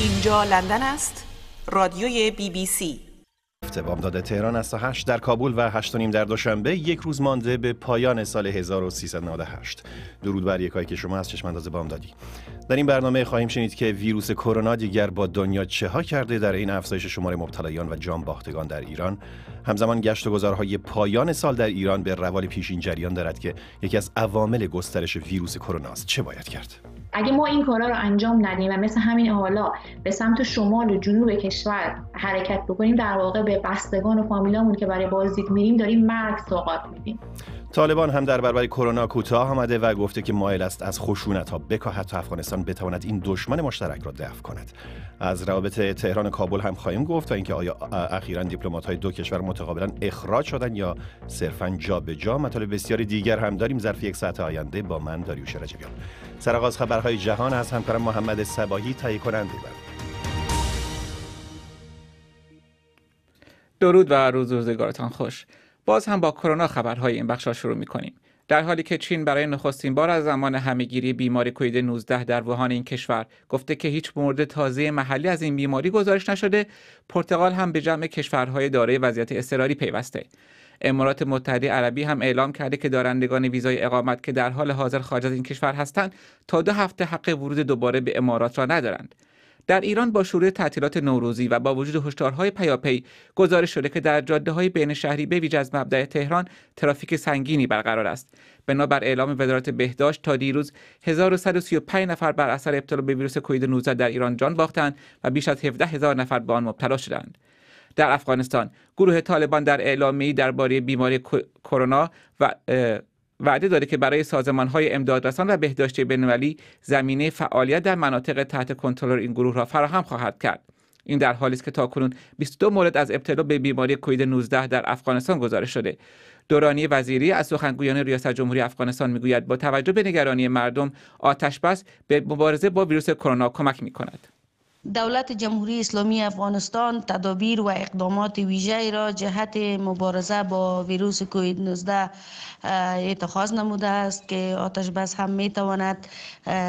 اینجا لندن است رادیوی بی بی سی بامداد تهران است 8 در کابل و 8 نیم در دوشنبه یک روز مانده به پایان سال 1398 درود بر یکایی که شما از چشم انداز بامدادی در این برنامه خواهیم شنید که ویروس کرونا دیگر با دنیا چه ها کرده در این افزایش شمار مبتلایان و جان باختگان در ایران همزمان گشت و گذارهای پایان سال در ایران به روال پیشین جریان دارد که یکی از عوامل گسترش ویروس کرونا است چه باید کرد اگه ما این کارا رو انجام ندیم و مثل همین حالا به سمت شمال و جنوب کشور حرکت بکنیم در واقع به بستگان و فامیلامون که برای بازدید میریم داریم مرگ سوقات میدیم طالبان هم در برابر کرونا کوتاه آمده و گفته که مایل است از خشونت ها بکاهد تا افغانستان بتواند این دشمن مشترک را دفع کند از روابط تهران و کابل هم خواهیم گفت تا اینکه آیا اخیرا دیپلمات های دو کشور متقابلا اخراج شدن یا صرفا جا به جا مطالب بسیاری دیگر هم داریم ظرف یک ساعت آینده با من داریوش رجبیان سرآغاز خبرهای جهان از همکارم محمد سباهی تهیه کننده درود و روز روزگارتان خوش باز هم با کرونا خبرهای این بخش را شروع می در حالی که چین برای نخستین بار از زمان همهگیری بیماری کوید 19 در وهان این کشور گفته که هیچ مورد تازه محلی از این بیماری گزارش نشده، پرتغال هم به جمع کشورهای دارای وضعیت اضطراری پیوسته. امارات متحده عربی هم اعلام کرده که دارندگان ویزای اقامت که در حال حاضر خارج از این کشور هستند تا دو هفته حق ورود دوباره به امارات را ندارند. در ایران با شروع تعطیلات نوروزی و با وجود هشدارهای پیاپی گزارش شده که در جاده های بین شهری به ویژه از مبدع تهران ترافیک سنگینی برقرار است بنابر اعلام وزارت بهداشت تا دیروز 1135 نفر بر اثر ابتلا به ویروس کوید 19 در ایران جان باختند و بیش از 17 هزار نفر به آن مبتلا شدند در افغانستان گروه طالبان در اعلامیه‌ای درباره بیماری کرونا و وعده داده که برای سازمان های امدادرسان و بهداشتی بینالمللی زمینه فعالیت در مناطق تحت کنترل این گروه را فراهم خواهد کرد این در حالی است که تاکنون 22 مورد از ابتلا به بیماری کوید 19 در افغانستان گزارش شده دورانی وزیری از سخنگویان ریاست جمهوری افغانستان میگوید با توجه به نگرانی مردم آتش بس به مبارزه با ویروس کرونا کمک می کند. دولت جمهوری اسلامی افغانستان تدابیر و اقدامات ویژه را جهت مبارزه با ویروس کووید 19 اتخاذ نموده است که آتش بس هم می تواند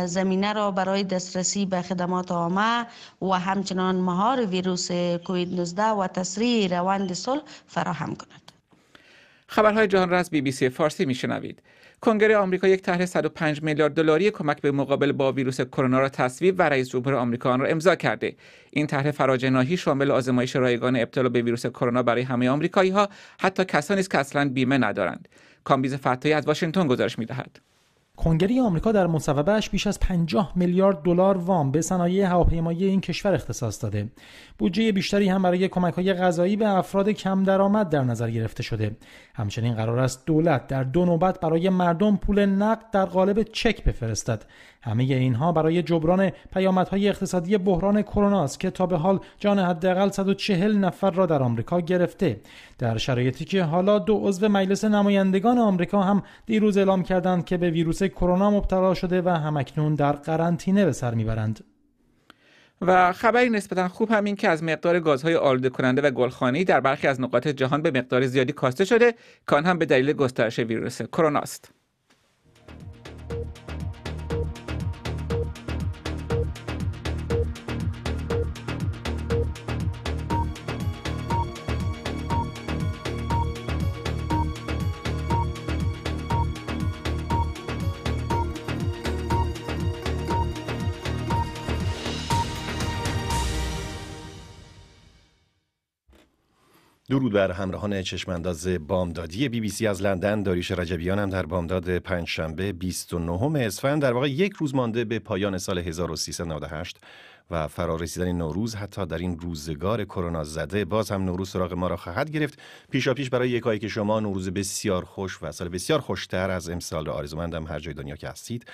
زمینه را برای دسترسی به خدمات عامه و همچنان مهار ویروس کووید 19 و تسریع روند صلح فراهم کند خبرهای جهان را از بی بی سی فارسی کنگره آمریکا یک طرح 105 میلیارد دلاری کمک به مقابل با ویروس کرونا را تصویب و رئیس جمهور آمریکا آن را امضا کرده این طرح فراجناهی شامل آزمایش رایگان ابتلا به ویروس کرونا برای همه آمریکایی ها حتی کسانی است که اصلا بیمه ندارند کامبیز فتایی از واشنگتن گزارش میدهد کنگره آمریکا در مصوبهش بیش از 50 میلیارد دلار وام به صنایع هواپیمایی این کشور اختصاص داده. بودجه بیشتری هم برای کمک‌های غذایی به افراد کم درآمد در نظر گرفته شده. همچنین قرار است دولت در دو نوبت برای مردم پول نقد در قالب چک بفرستد. همه اینها برای جبران پیامدهای اقتصادی بحران کرونا است که تا به حال جان حداقل 140 نفر را در آمریکا گرفته در شرایطی که حالا دو عضو مجلس نمایندگان آمریکا هم دیروز اعلام کردند که به ویروس کرونا مبتلا شده و همکنون در قرنطینه به سر میبرند و خبری نسبتا خوب همین که از مقدار گازهای آلوده کننده و گلخانه‌ای در برخی از نقاط جهان به مقدار زیادی کاسته شده کان هم به دلیل گسترش ویروس کرونا است. درود بر همراهان چشمانداز بامدادی بی بی سی از لندن داریش رجبیان هم در بامداد پنج پنجشنبه 29 اسفند در واقع یک روز مانده به پایان سال 1398 و رسیدن نوروز حتی در این روزگار کرونا زده باز هم نوروز سراغ ما را خواهد گرفت پیشا پیش برای یکایی که شما نوروز بسیار خوش و سال بسیار خوشتر از امسال را آرزومندم هر جای دنیا که هستید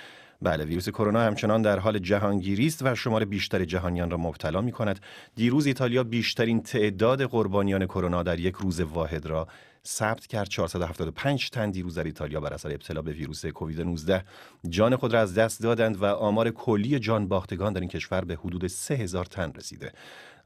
بله ویروس کرونا همچنان در حال جهانگیری است و شمار بیشتر جهانیان را مبتلا می کند. دیروز ایتالیا بیشترین تعداد قربانیان کرونا در یک روز واحد را ثبت کرد 475 تن دیروز در ایتالیا بر اثر ابتلا به ویروس کووید 19 جان خود را از دست دادند و آمار کلی جان باختگان در این کشور به حدود 3000 تن رسیده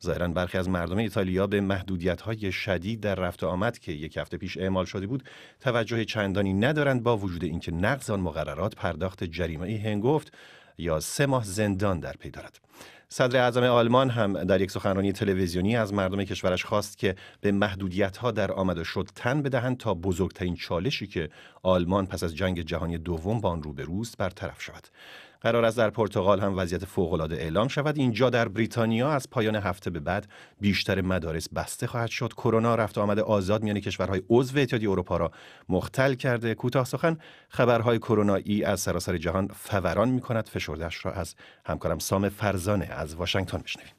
ظاهرا برخی از مردم ایتالیا به های شدید در رفت آمد که یک هفته پیش اعمال شده بود توجه چندانی ندارند با وجود اینکه نقض آن مقررات پرداخت جریمه هنگفت یا سه ماه زندان در پی دارد صدر اعظم آلمان هم در یک سخنرانی تلویزیونی از مردم کشورش خواست که به محدودیت ها در آمد و شد تن بدهند تا بزرگترین چالشی که آلمان پس از جنگ جهانی دوم با آن روبروست برطرف شود قرار است در پرتغال هم وضعیت فوقالعاده اعلام شود اینجا در بریتانیا از پایان هفته به بعد بیشتر مدارس بسته خواهد شد کرونا رفت و آمد آزاد میان کشورهای عضو اتحادیه اروپا را مختل کرده کوتاه سخن خبرهای کرونایی از سراسر جهان فوران میکند. فشردهاش را از همکارم سام فرزانه از واشنگتن میشنویم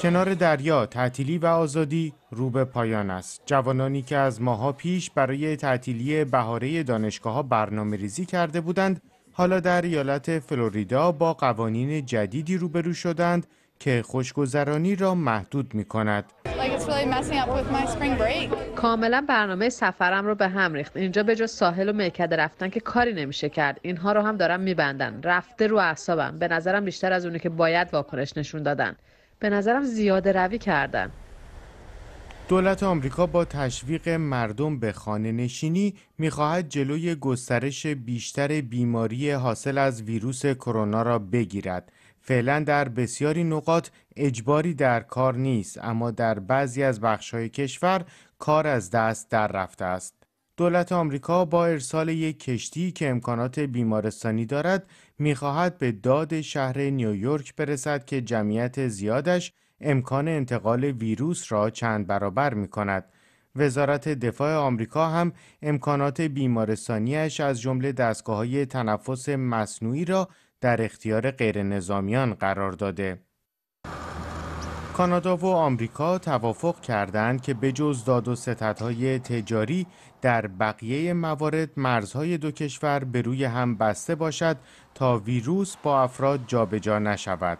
کنار دریا تعطیلی و آزادی رو به پایان است جوانانی که از ماها پیش برای تعطیلی بهاره دانشگاه ها برنامه ریزی کرده بودند حالا در ایالت فلوریدا با قوانین جدیدی روبرو شدند که خوشگذرانی را محدود می کند. کاملا برنامه سفرم رو به هم ریخت. اینجا به جز ساحل و میکده رفتن که کاری نمیشه کرد. اینها رو هم دارم میبندن. رفته رو اعصابم. به نظرم بیشتر از اونی که باید واکنش نشون دادن. به نظرم زیاده روی کردن دولت آمریکا با تشویق مردم به خانه نشینی میخواهد جلوی گسترش بیشتر بیماری حاصل از ویروس کرونا را بگیرد. فعلا در بسیاری نقاط اجباری در کار نیست اما در بعضی از بخشهای کشور کار از دست در رفته است. دولت آمریکا با ارسال یک کشتی که امکانات بیمارستانی دارد میخواهد به داد شهر نیویورک برسد که جمعیت زیادش امکان انتقال ویروس را چند برابر می کند. وزارت دفاع آمریکا هم امکانات بیمارستانیش از جمله دستگاه های تنفس مصنوعی را در اختیار غیرنظامیان قرار داده. کانادا و آمریکا توافق کردند که بجز داد و ستدهای تجاری در بقیه موارد مرزهای دو کشور به روی هم بسته باشد تا ویروس با افراد جابجا نشود.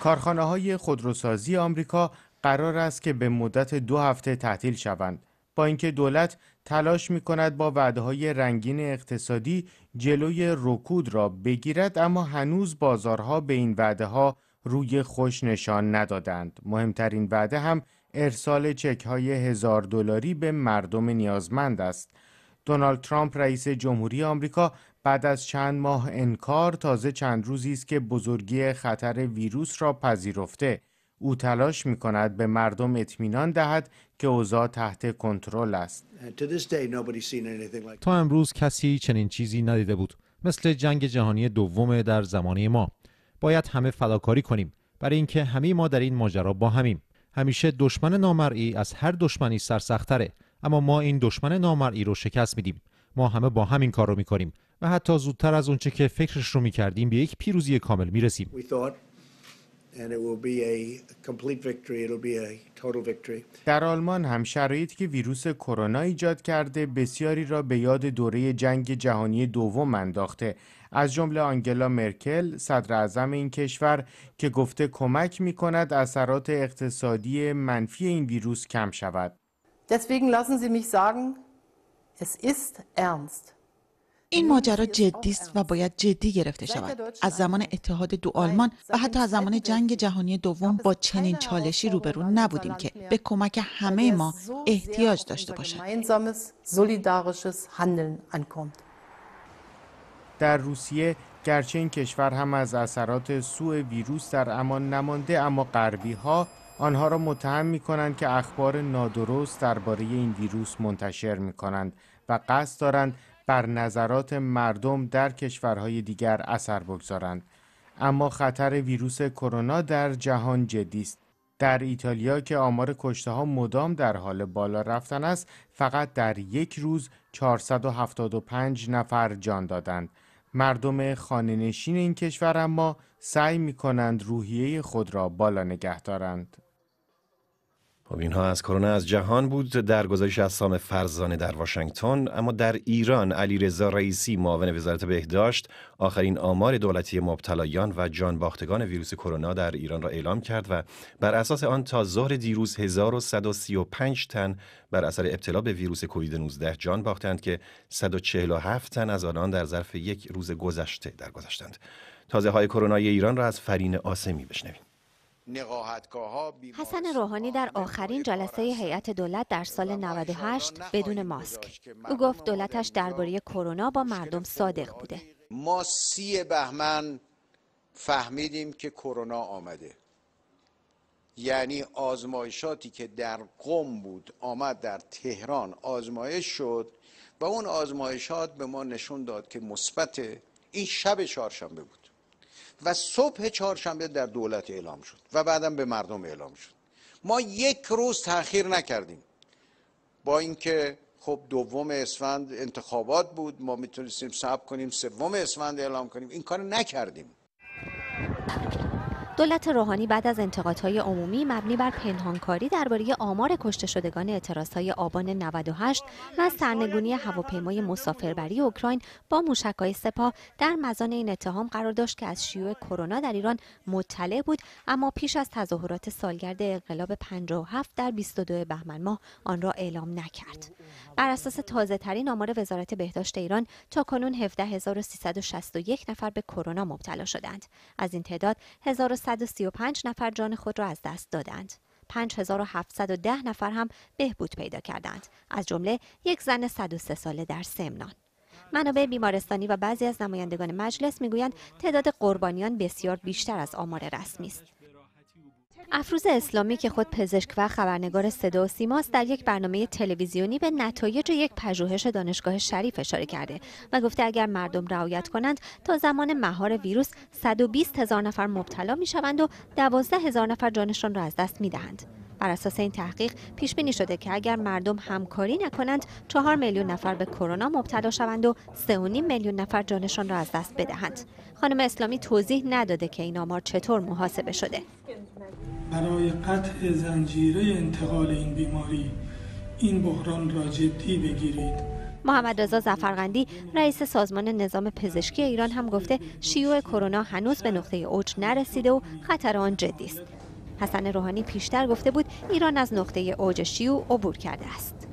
کارخانه های خودروسازی آمریکا قرار است که به مدت دو هفته تعطیل شوند با اینکه دولت تلاش می کند با وعده های رنگین اقتصادی جلوی رکود را بگیرد اما هنوز بازارها به این وعده ها روی خوش نشان ندادند مهمترین وعده هم ارسال چک های هزار دلاری به مردم نیازمند است دونالد ترامپ رئیس جمهوری آمریکا بعد از چند ماه انکار تازه چند روزی است که بزرگی خطر ویروس را پذیرفته او تلاش می به مردم اطمینان دهد که اوضاع تحت کنترل است uh, تا امروز کسی چنین چیزی ندیده بود مثل جنگ جهانی دوم در زمانه ما باید همه فداکاری کنیم برای اینکه همه ما در این ماجرا با همیم همیشه دشمن نامرئی از هر دشمنی سرسختره اما ما این دشمن نامرئی رو شکست میدیم ما همه با همین کار رو میکنیم و حتی زودتر از اونچه که فکرش رو میکردیم به یک پیروزی کامل میرسیم در آلمان هم شرایطی که ویروس کرونا ایجاد کرده بسیاری را به یاد دوره جنگ جهانی دوم انداخته از جمله آنگلا مرکل صدر اعظم این کشور که گفته کمک می کند اثرات اقتصادی منفی این ویروس کم شود. Deswegen lassen Sie mich sagen, es ist ernst. این ماجرا جدی است و باید جدی گرفته شود از زمان اتحاد دو آلمان و حتی از زمان جنگ جهانی دوم با چنین چالشی روبرو نبودیم که به کمک همه ما احتیاج داشته باشد در روسیه گرچه این کشور هم از اثرات سوء ویروس در امان نمانده اما غربی ها آنها را متهم می کنند که اخبار نادرست درباره این ویروس منتشر می کنند و قصد دارند بر نظرات مردم در کشورهای دیگر اثر بگذارند اما خطر ویروس کرونا در جهان جدی است در ایتالیا که آمار کشته ها مدام در حال بالا رفتن است فقط در یک روز 475 نفر جان دادند مردم خانهنشین این کشور اما سعی می کنند روحیه خود را بالا نگه دارند خب از کرونا از جهان بود در گزارش اسام فرزانه در واشنگتن اما در ایران علی رضا رئیسی معاون وزارت بهداشت آخرین آمار دولتی مبتلایان و جان باختگان ویروس کرونا در ایران را اعلام کرد و بر اساس آن تا ظهر دیروز 1135 تن بر اثر ابتلا به ویروس کووید 19 جان باختند که 147 تن از آنان در ظرف یک روز گذشته درگذشتند. تازه های کرونا ایران را از فرین آسمی بشنویم. حسن روحانی در آخرین جلسه هیئت دولت در سال 98 بدون ماسک او گفت دولتش درباره کرونا با مردم صادق بوده ما سی بهمن فهمیدیم که کرونا آمده یعنی آزمایشاتی که در قم بود آمد در تهران آزمایش شد و اون آزمایشات به ما نشون داد که مثبت این شب چهارشنبه بود و صبح چهارشنبه در دولت اعلام شد و بعدم به مردم اعلام شد ما یک روز تاخیر نکردیم با اینکه خب دوم اسفند انتخابات بود ما میتونستیم صبر کنیم سوم اسفند اعلام کنیم این کار نکردیم دولت روحانی بعد از انتقادهای عمومی مبنی بر پنهانکاری درباره آمار کشته شدگان اعتراضهای آبان 98 و سرنگونی هواپیمای مسافربری اوکراین با موشکهای سپاه در مزان این اتهام قرار داشت که از شیوع کرونا در ایران مطلع بود اما پیش از تظاهرات سالگرد انقلاب 57 در 22 بهمن ماه آن را اعلام نکرد بر اساس تازه ترین آمار وزارت بهداشت ایران تا کنون 17361 نفر به کرونا مبتلا شدند از این تعداد 1000 135 نفر جان خود را از دست دادند. 5710 نفر هم بهبود پیدا کردند از جمله یک زن 103 ساله در سمنان منابع بیمارستانی و بعضی از نمایندگان مجلس میگویند تعداد قربانیان بسیار بیشتر از آمار رسمی است افروز اسلامی که خود پزشک و خبرنگار صدا و سیماست در یک برنامه تلویزیونی به نتایج یک پژوهش دانشگاه شریف اشاره کرده و گفته اگر مردم رعایت کنند تا زمان مهار ویروس 120 هزار نفر مبتلا می شوند و 12 هزار نفر جانشان را از دست می دهند. بر اساس این تحقیق پیش بینی شده که اگر مردم همکاری نکنند چهار میلیون نفر به کرونا مبتلا شوند و 3.5 میلیون نفر جانشان را از دست بدهند. خانم اسلامی توضیح نداده که این آمار چطور محاسبه شده. برای قطع زنجیره انتقال این بیماری این بحران را جدی بگیرید. محمد رضا زفرقندی رئیس سازمان نظام پزشکی ایران هم گفته شیوع کرونا هنوز به نقطه اوج نرسیده و خطر آن جدی است حسن روحانی پیشتر گفته بود ایران از نقطه اوج شیوع عبور کرده است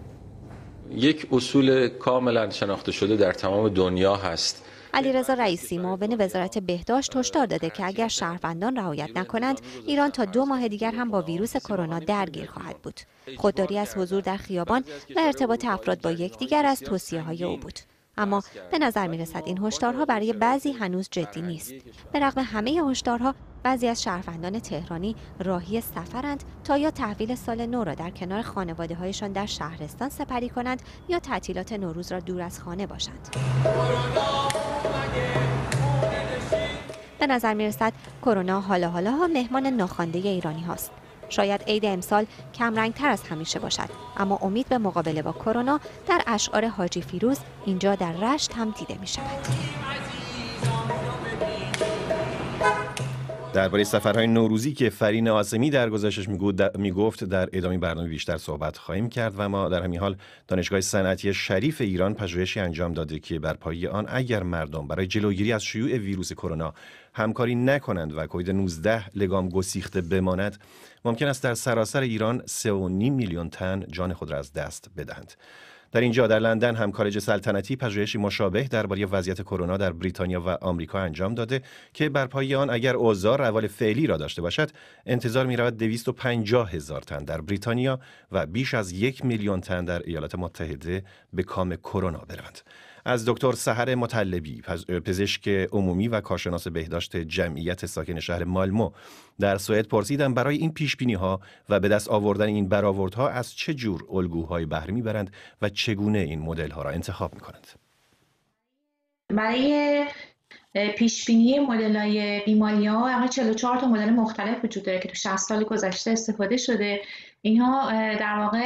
یک اصول کاملا شناخته شده در تمام دنیا هست علیرضا رئیسی معاون وزارت بهداشت هشدار داده که اگر شهروندان رعایت نکنند ایران تا دو ماه دیگر هم با ویروس کرونا درگیر خواهد بود خودداری از حضور در خیابان و ارتباط افراد با یکدیگر از توصیه های او بود اما به نظر می رسد این هشدارها برای بعضی هنوز جدی نیست به رغم همه هشدارها بعضی از شهروندان تهرانی راهی سفرند تا یا تحویل سال نو را در کنار خانواده هایشان در شهرستان سپری کنند یا تعطیلات نوروز را دور از خانه باشند به نظر می رسد کرونا حالا حالا ها مهمان ناخوانده ایرانی هاست شاید عید امسال تر از همیشه باشد اما امید به مقابله با کرونا در اشعار حاجی فیروز اینجا در رشت هم دیده می شود. درباره سفرهای نوروزی که فرین آسمی در گذشتش میگفت در ادامه برنامه بیشتر صحبت خواهیم کرد و ما در همین حال دانشگاه صنعتی شریف ایران پژوهشی انجام داده که بر پایه آن اگر مردم برای جلوگیری از شیوع ویروس کرونا همکاری نکنند و کوید 19 لگام گسیخته بماند ممکن است در سراسر ایران 3.5 میلیون تن جان خود را از دست بدهند در اینجا در لندن هم کالج سلطنتی پژوهشی مشابه درباره وضعیت کرونا در بریتانیا و آمریکا انجام داده که بر پایه آن اگر اوضاع روال فعلی را داشته باشد انتظار می رود 250 هزار تن در بریتانیا و بیش از یک میلیون تن در ایالات متحده به کام کرونا بروند از دکتر سحر مطلبی پزشک عمومی و کارشناس بهداشت جمعیت ساکن شهر مالمو در سوئد پرسیدم برای این پیش بینی ها و به دست آوردن این برآوردها از چه جور الگوهای بهره میبرند و چگونه این مدل ها را انتخاب می کنند؟ برای پیش بینی مدل های بیماری ها 44 تا مدل مختلف وجود داره که تو 60 سال گذشته استفاده شده اینها در واقع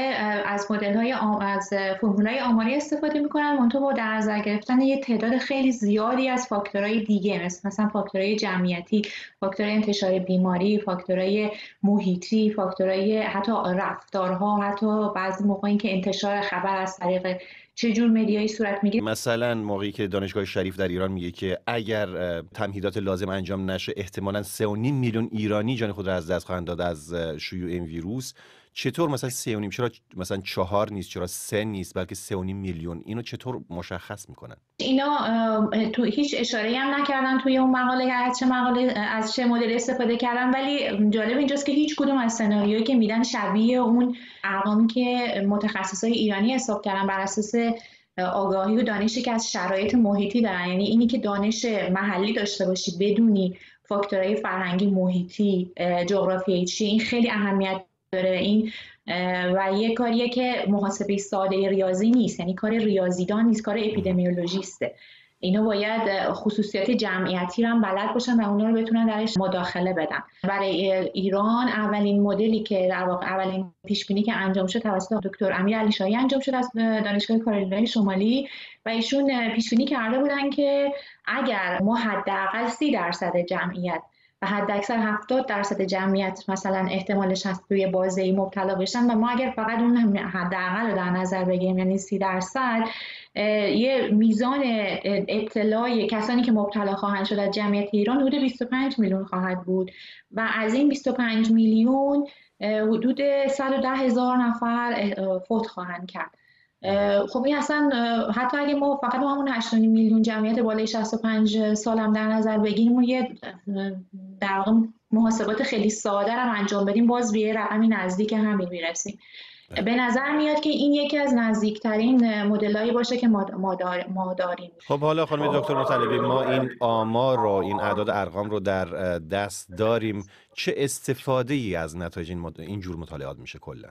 از مدل های از فرمول های آماری استفاده میکنن منتها با در نظر گرفتن یه تعداد خیلی زیادی از فاکتورهای دیگه مثل مثلا فاکتورهای جمعیتی فاکتورهای انتشار بیماری فاکتورهای محیطی فاکتورهای حتی رفتارها حتی بعضی موقع اینکه انتشار خبر از طریق چه جور مدیایی صورت میگیره مثلا موقعی که دانشگاه شریف در ایران میگه که اگر تمهیدات لازم انجام نشه احتمالا 3.5 میلیون ایرانی جان خود را از دست خواهند داد از شیوع این ویروس چطور مثلا سه و نیم چرا مثلا چهار نیست چرا سه نیست بلکه سه و نیم میلیون اینو چطور مشخص میکنن اینا تو هیچ اشاره هم نکردن توی اون مقاله از چه مقاله از چه مدل استفاده کردن ولی جالب اینجاست که هیچ کدوم از سناریویی که میدن شبیه اون ارقامی که متخصصای ایرانی حساب کردن بر اساس آگاهی و دانشی که از شرایط محیطی دارن یعنی اینی که دانش محلی داشته باشی بدونی فاکتورهای فرهنگی محیطی جغرافیایی چی این خیلی اهمیت داره این و یه کاریه که محاسبه ساده ریاضی نیست یعنی کار ریاضیدان نیست کار اپیدمیولوژیسته اینا باید خصوصیت جمعیتی رو هم بلد باشن و اونا رو بتونن درش مداخله بدن برای ایران اولین مدلی که در واقع اولین پیش بینی که انجام شد توسط دکتر امیر علی شاهی انجام شد از دانشگاه کارولینای شمالی و ایشون پیش بینی کرده بودن که اگر ما حداقل سی درصد جمعیت و اکثر 70 درصد جمعیت مثلا احتمالش هست توی بازه مبتلا بشن و ما اگر فقط اون حداقل رو در نظر بگیریم یعنی 30 درصد یه میزان اطلاع کسانی که مبتلا خواهند شد از جمعیت ایران حدود 25 میلیون خواهد بود و از این 25 میلیون حدود 110 هزار نفر فوت خواهند کرد خب این اصلا حتی اگه ما فقط ما همون 8 میلیون جمعیت بالای 65 سال در نظر بگیریم و یه در واقع محاسبات خیلی ساده هم انجام بدیم باز به یه رقمی نزدیک همین میرسیم بله. به نظر میاد که این یکی از نزدیکترین مدلایی باشه که ما, داریم خب حالا خانم دکتر مطلبی ما این آمار رو این اعداد ارقام رو در دست داریم چه استفاده ای از نتایج این, جور مطالعات میشه کلا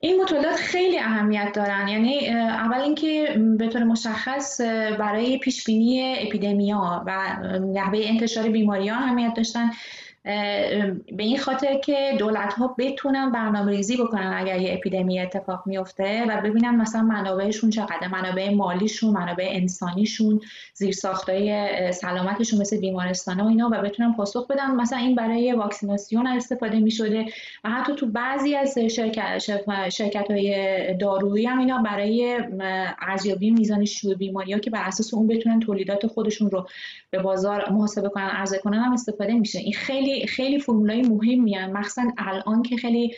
این مطالعات خیلی اهمیت دارن یعنی اول اینکه به طور مشخص برای پیش بینی اپیدمیا و نحوه انتشار بیماری ها اهمیت داشتن به این خاطر که دولت ها بتونن برنامه ریزی بکنن اگر یه اپیدمی اتفاق میفته و ببینن مثلا منابعشون چقدر منابع مالیشون منابع انسانیشون زیر ساختای سلامتشون مثل بیمارستان و اینا و بتونن پاسخ بدن مثلا این برای واکسیناسیون استفاده می و حتی تو بعضی از شرکت, شرکت های دارویی هم اینا برای ارزیابی میزان شیوع بیماری ها که بر اساس اون بتونن تولیدات خودشون رو به بازار محاسبه کنن عرضه کنن هم استفاده میشه این خیلی خیلی فرمولای مهمی هستن مخصوصا الان که خیلی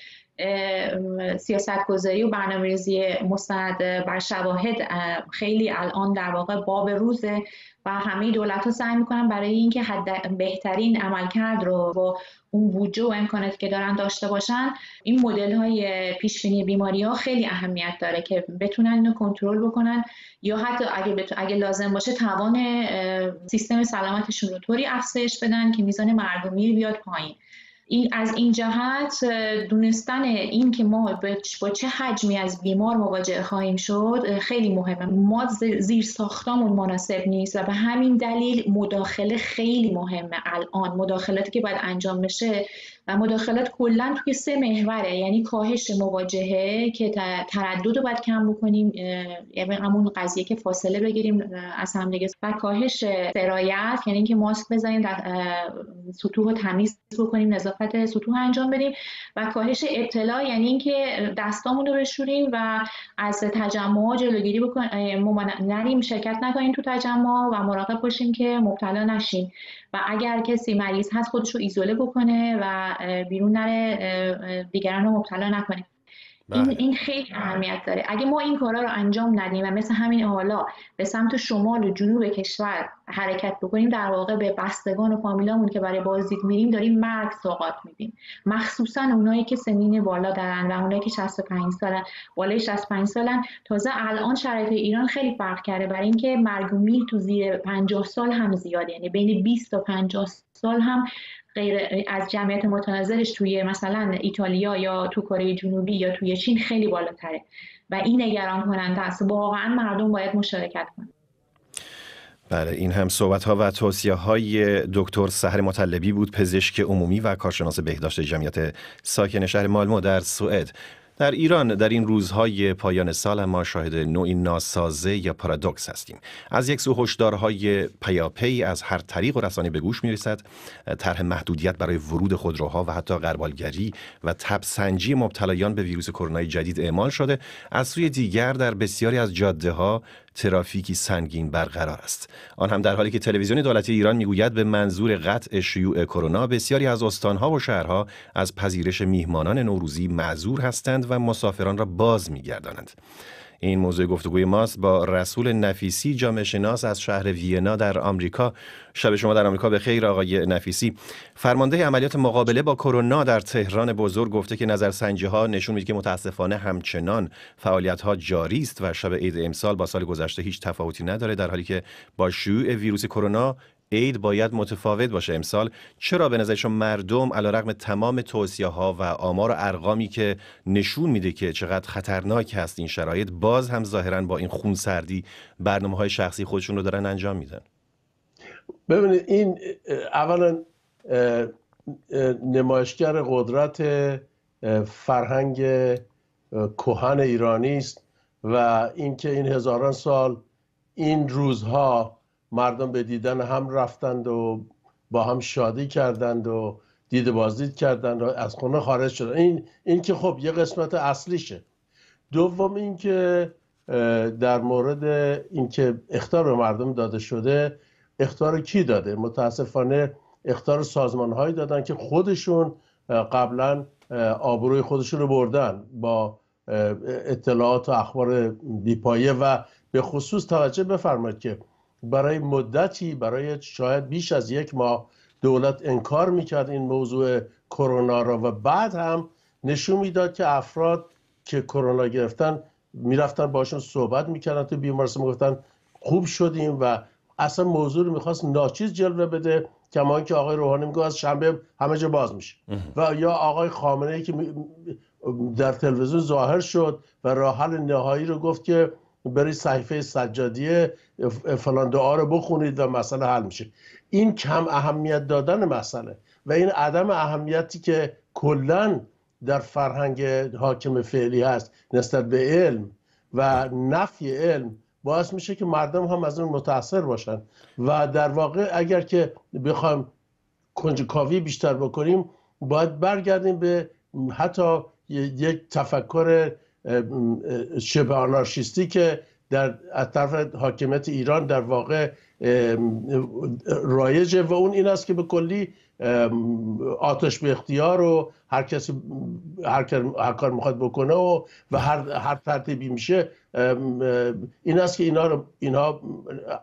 سیاست گذاری و برنامه ریزی مستند بر شواهد خیلی الان در واقع باب روزه و همه دولت ها سعی میکنن برای اینکه حد بهترین عملکرد رو با اون وجود و امکاناتی که دارن داشته باشن این مدل های پیش بیماری ها خیلی اهمیت داره که بتونن اینو کنترل بکنن یا حتی اگه, اگه لازم باشه توان سیستم سلامتشون رو طوری افزایش بدن که میزان میر بیاد پایین این از این جهت دونستن این که ما با چه حجمی از بیمار مواجه خواهیم شد خیلی مهمه ما زیر ساختامون مناسب نیست و به همین دلیل مداخله خیلی مهمه الان مداخلاتی که باید انجام بشه و مداخلات کلا توی سه محوره یعنی کاهش مواجهه که تردد رو باید کم بکنیم یعنی همون قضیه که فاصله بگیریم از هم دیگه و کاهش سرایت یعنی اینکه ماسک بزنیم در سطوح رو تمیز بکنیم نظافت سطوح انجام بدیم و کاهش ابتلا یعنی اینکه دستامون رو بشوریم و از تجمع جلوگیری بکنیم نریم شرکت نکنیم تو تجمع و مراقب باشیم که مبتلا نشیم و اگر کسی مریض هست خودش رو ایزوله بکنه و بیرون نره دیگران رو مبتلا نکنیم این, بله. این خیلی اهمیت داره اگه ما این کارا رو انجام ندیم و مثل همین حالا به سمت شمال و جنوب کشور حرکت بکنیم در واقع به بستگان و فامیلامون که برای بازدید میریم داریم مرگ سوقات میدیم مخصوصا اونایی که سنین بالا دارن و اونایی که 65 سالن بالای 65 سالن تازه الان شرایط ایران خیلی فرق کرده برای اینکه مرگ و میر تو زیر 50 سال هم زیاده یعنی بین 20 تا 50 سال هم غیر از جمعیت متناظرش توی مثلا ایتالیا یا تو کره جنوبی یا توی چین خیلی بالاتره و این نگران کننده است واقعا مردم باید مشارکت کنند بله این هم صحبت ها و توصیه های دکتر سهر مطلبی بود پزشک عمومی و کارشناس بهداشت جمعیت ساکن شهر مالمو در سوئد در ایران در این روزهای پایان سال ما شاهد نوعی ناسازه یا پارادوکس هستیم از یک سو هشدارهای پیاپی از هر طریق و رسانه به گوش میرسد طرح محدودیت برای ورود خودروها و حتی غربالگری و تبسنجی مبتلایان به ویروس کرونا جدید اعمال شده از سوی دیگر در بسیاری از جاده ها ترافیکی سنگین برقرار است آن هم در حالی که تلویزیون دولتی ایران میگوید به منظور قطع شیوع کرونا بسیاری از استانها و شهرها از پذیرش میهمانان نوروزی معذور هستند و مسافران را باز میگردانند این موضوع گفتگوی ماست با رسول نفیسی جامعه شناس از شهر وینا در آمریکا شب شما در آمریکا به خیر آقای نفیسی فرمانده عملیات مقابله با کرونا در تهران بزرگ گفته که سنجی ها نشون میده که متاسفانه همچنان فعالیت ها جاری است و شب عید امسال با سال گذشته هیچ تفاوتی نداره در حالی که با شیوع ویروس کرونا عید باید متفاوت باشه امسال چرا به نظر شما مردم رقم تمام توصیه ها و آمار و ارقامی که نشون میده که چقدر خطرناک هست این شرایط باز هم ظاهرا با این خونسردی برنامه های شخصی خودشون رو دارن انجام میدن ببینید این اولا نمایشگر قدرت فرهنگ کهن ایرانی است و اینکه این هزاران سال این روزها مردم به دیدن هم رفتند و با هم شادی کردند و دید بازدید کردند و از خونه خارج شدن این, این که خب یه قسمت اصلیشه دوم اینکه در مورد اینکه اختار به مردم داده شده اختار کی داده متاسفانه اختار سازمان هایی دادن که خودشون قبلا آبروی خودشون رو بردن با اطلاعات و اخبار بیپایه و به خصوص توجه بفرمایید که برای مدتی برای شاید بیش از یک ماه دولت انکار میکرد این موضوع کرونا را و بعد هم نشون میداد که افراد که کرونا گرفتن میرفتن باشون صحبت میکردن تو بیمارستان میگفتن خوب شدیم و اصلا موضوع رو میخواست ناچیز جلوه بده کما که آقای روحانی میگه از شنبه همه جا باز میشه و یا آقای خامنه که در تلویزیون ظاهر شد و راه حل نهایی رو گفت که برید صحیفه سجادی فلان دعا رو بخونید و مسئله حل میشه این کم اهمیت دادن مسئله و این عدم اهمیتی که کلا در فرهنگ حاکم فعلی هست نسبت به علم و نفی علم باعث میشه که مردم هم از اون متاثر باشن و در واقع اگر که بخوایم کنجکاوی بیشتر بکنیم باید برگردیم به حتی یک تفکر شبه آنارشیستی که در از طرف حاکمیت ایران در واقع رایجه و اون این است که به کلی آتش به اختیار و هر کسی هر کار, میخواد بکنه و, و هر هر ترتیبی میشه این است که اینا رو اینها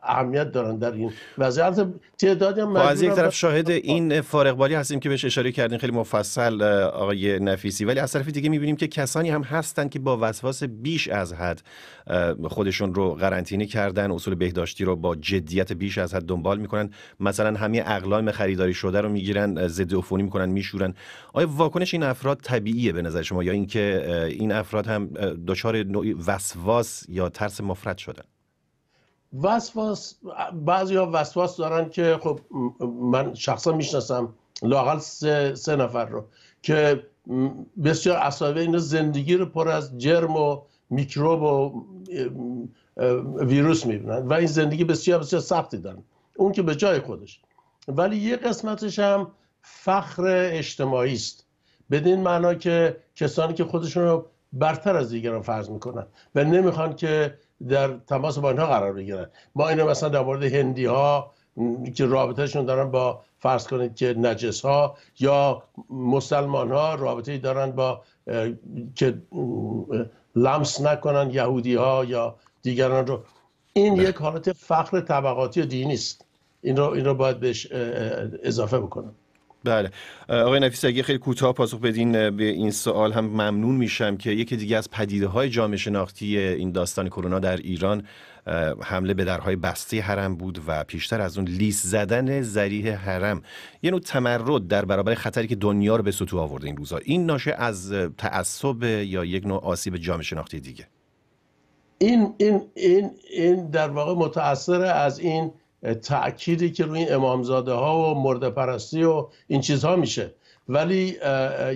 اهمیت دارن در این وضعیت تعدادی هم خب، از یک طرف شاهد این فارغبالی هستیم که بهش اشاره کردین خیلی مفصل آقای نفیسی ولی از طرف دیگه میبینیم که کسانی هم هستند که با وسواس بیش از حد خودشون رو قرنطینه کردن اصول بهداشتی رو با جدیت بیش از حد دنبال میکنن مثلا همه اقلام خریداری شده رو میگیرن ضد عفونی میکنن میشورن آیا واکنش این افراد طبیعیه به نظر شما یا اینکه این افراد هم دچار نوعی وسواس وسواس یا ترس مفرد شده وسواس بعضی ها وسواس دارن که خب من شخصا میشناسم لاقل سه،, سه نفر رو که بسیار اصابه این زندگی رو پر از جرم و میکروب و ویروس میبینن و این زندگی بسیار بسیار سختی دارن اون که به جای خودش ولی یه قسمتش هم فخر اجتماعی است بدین معنا که کسانی که خودشون رو برتر از دیگران فرض میکنن و نمیخوان که در تماس با اینها قرار بگیرن ما اینو مثلا در مورد هندی ها که رابطهشون دارن با فرض کنید که نجس ها یا مسلمان ها رابطه دارن با که لمس نکنن یهودی ها یا دیگران رو این بله. یک حالت فخر طبقاتی و دینی است این رو این رو باید بهش اضافه بکنم بله آقای نفیس اگه خیلی کوتاه پاسخ بدین به این سوال هم ممنون میشم که یکی دیگه از پدیده های جامعه شناختی این داستان کرونا در ایران حمله به درهای بسته حرم بود و پیشتر از اون لیس زدن زریح حرم یه نوع تمرد در برابر خطری که دنیا رو به سوتو آورده این روزا این ناشه از تعصب یا یک نوع آسیب جامعه شناختی دیگه این این این این در واقع متاثر از این تأکیدی که روی امامزاده ها و مرد پرستی و این چیزها میشه ولی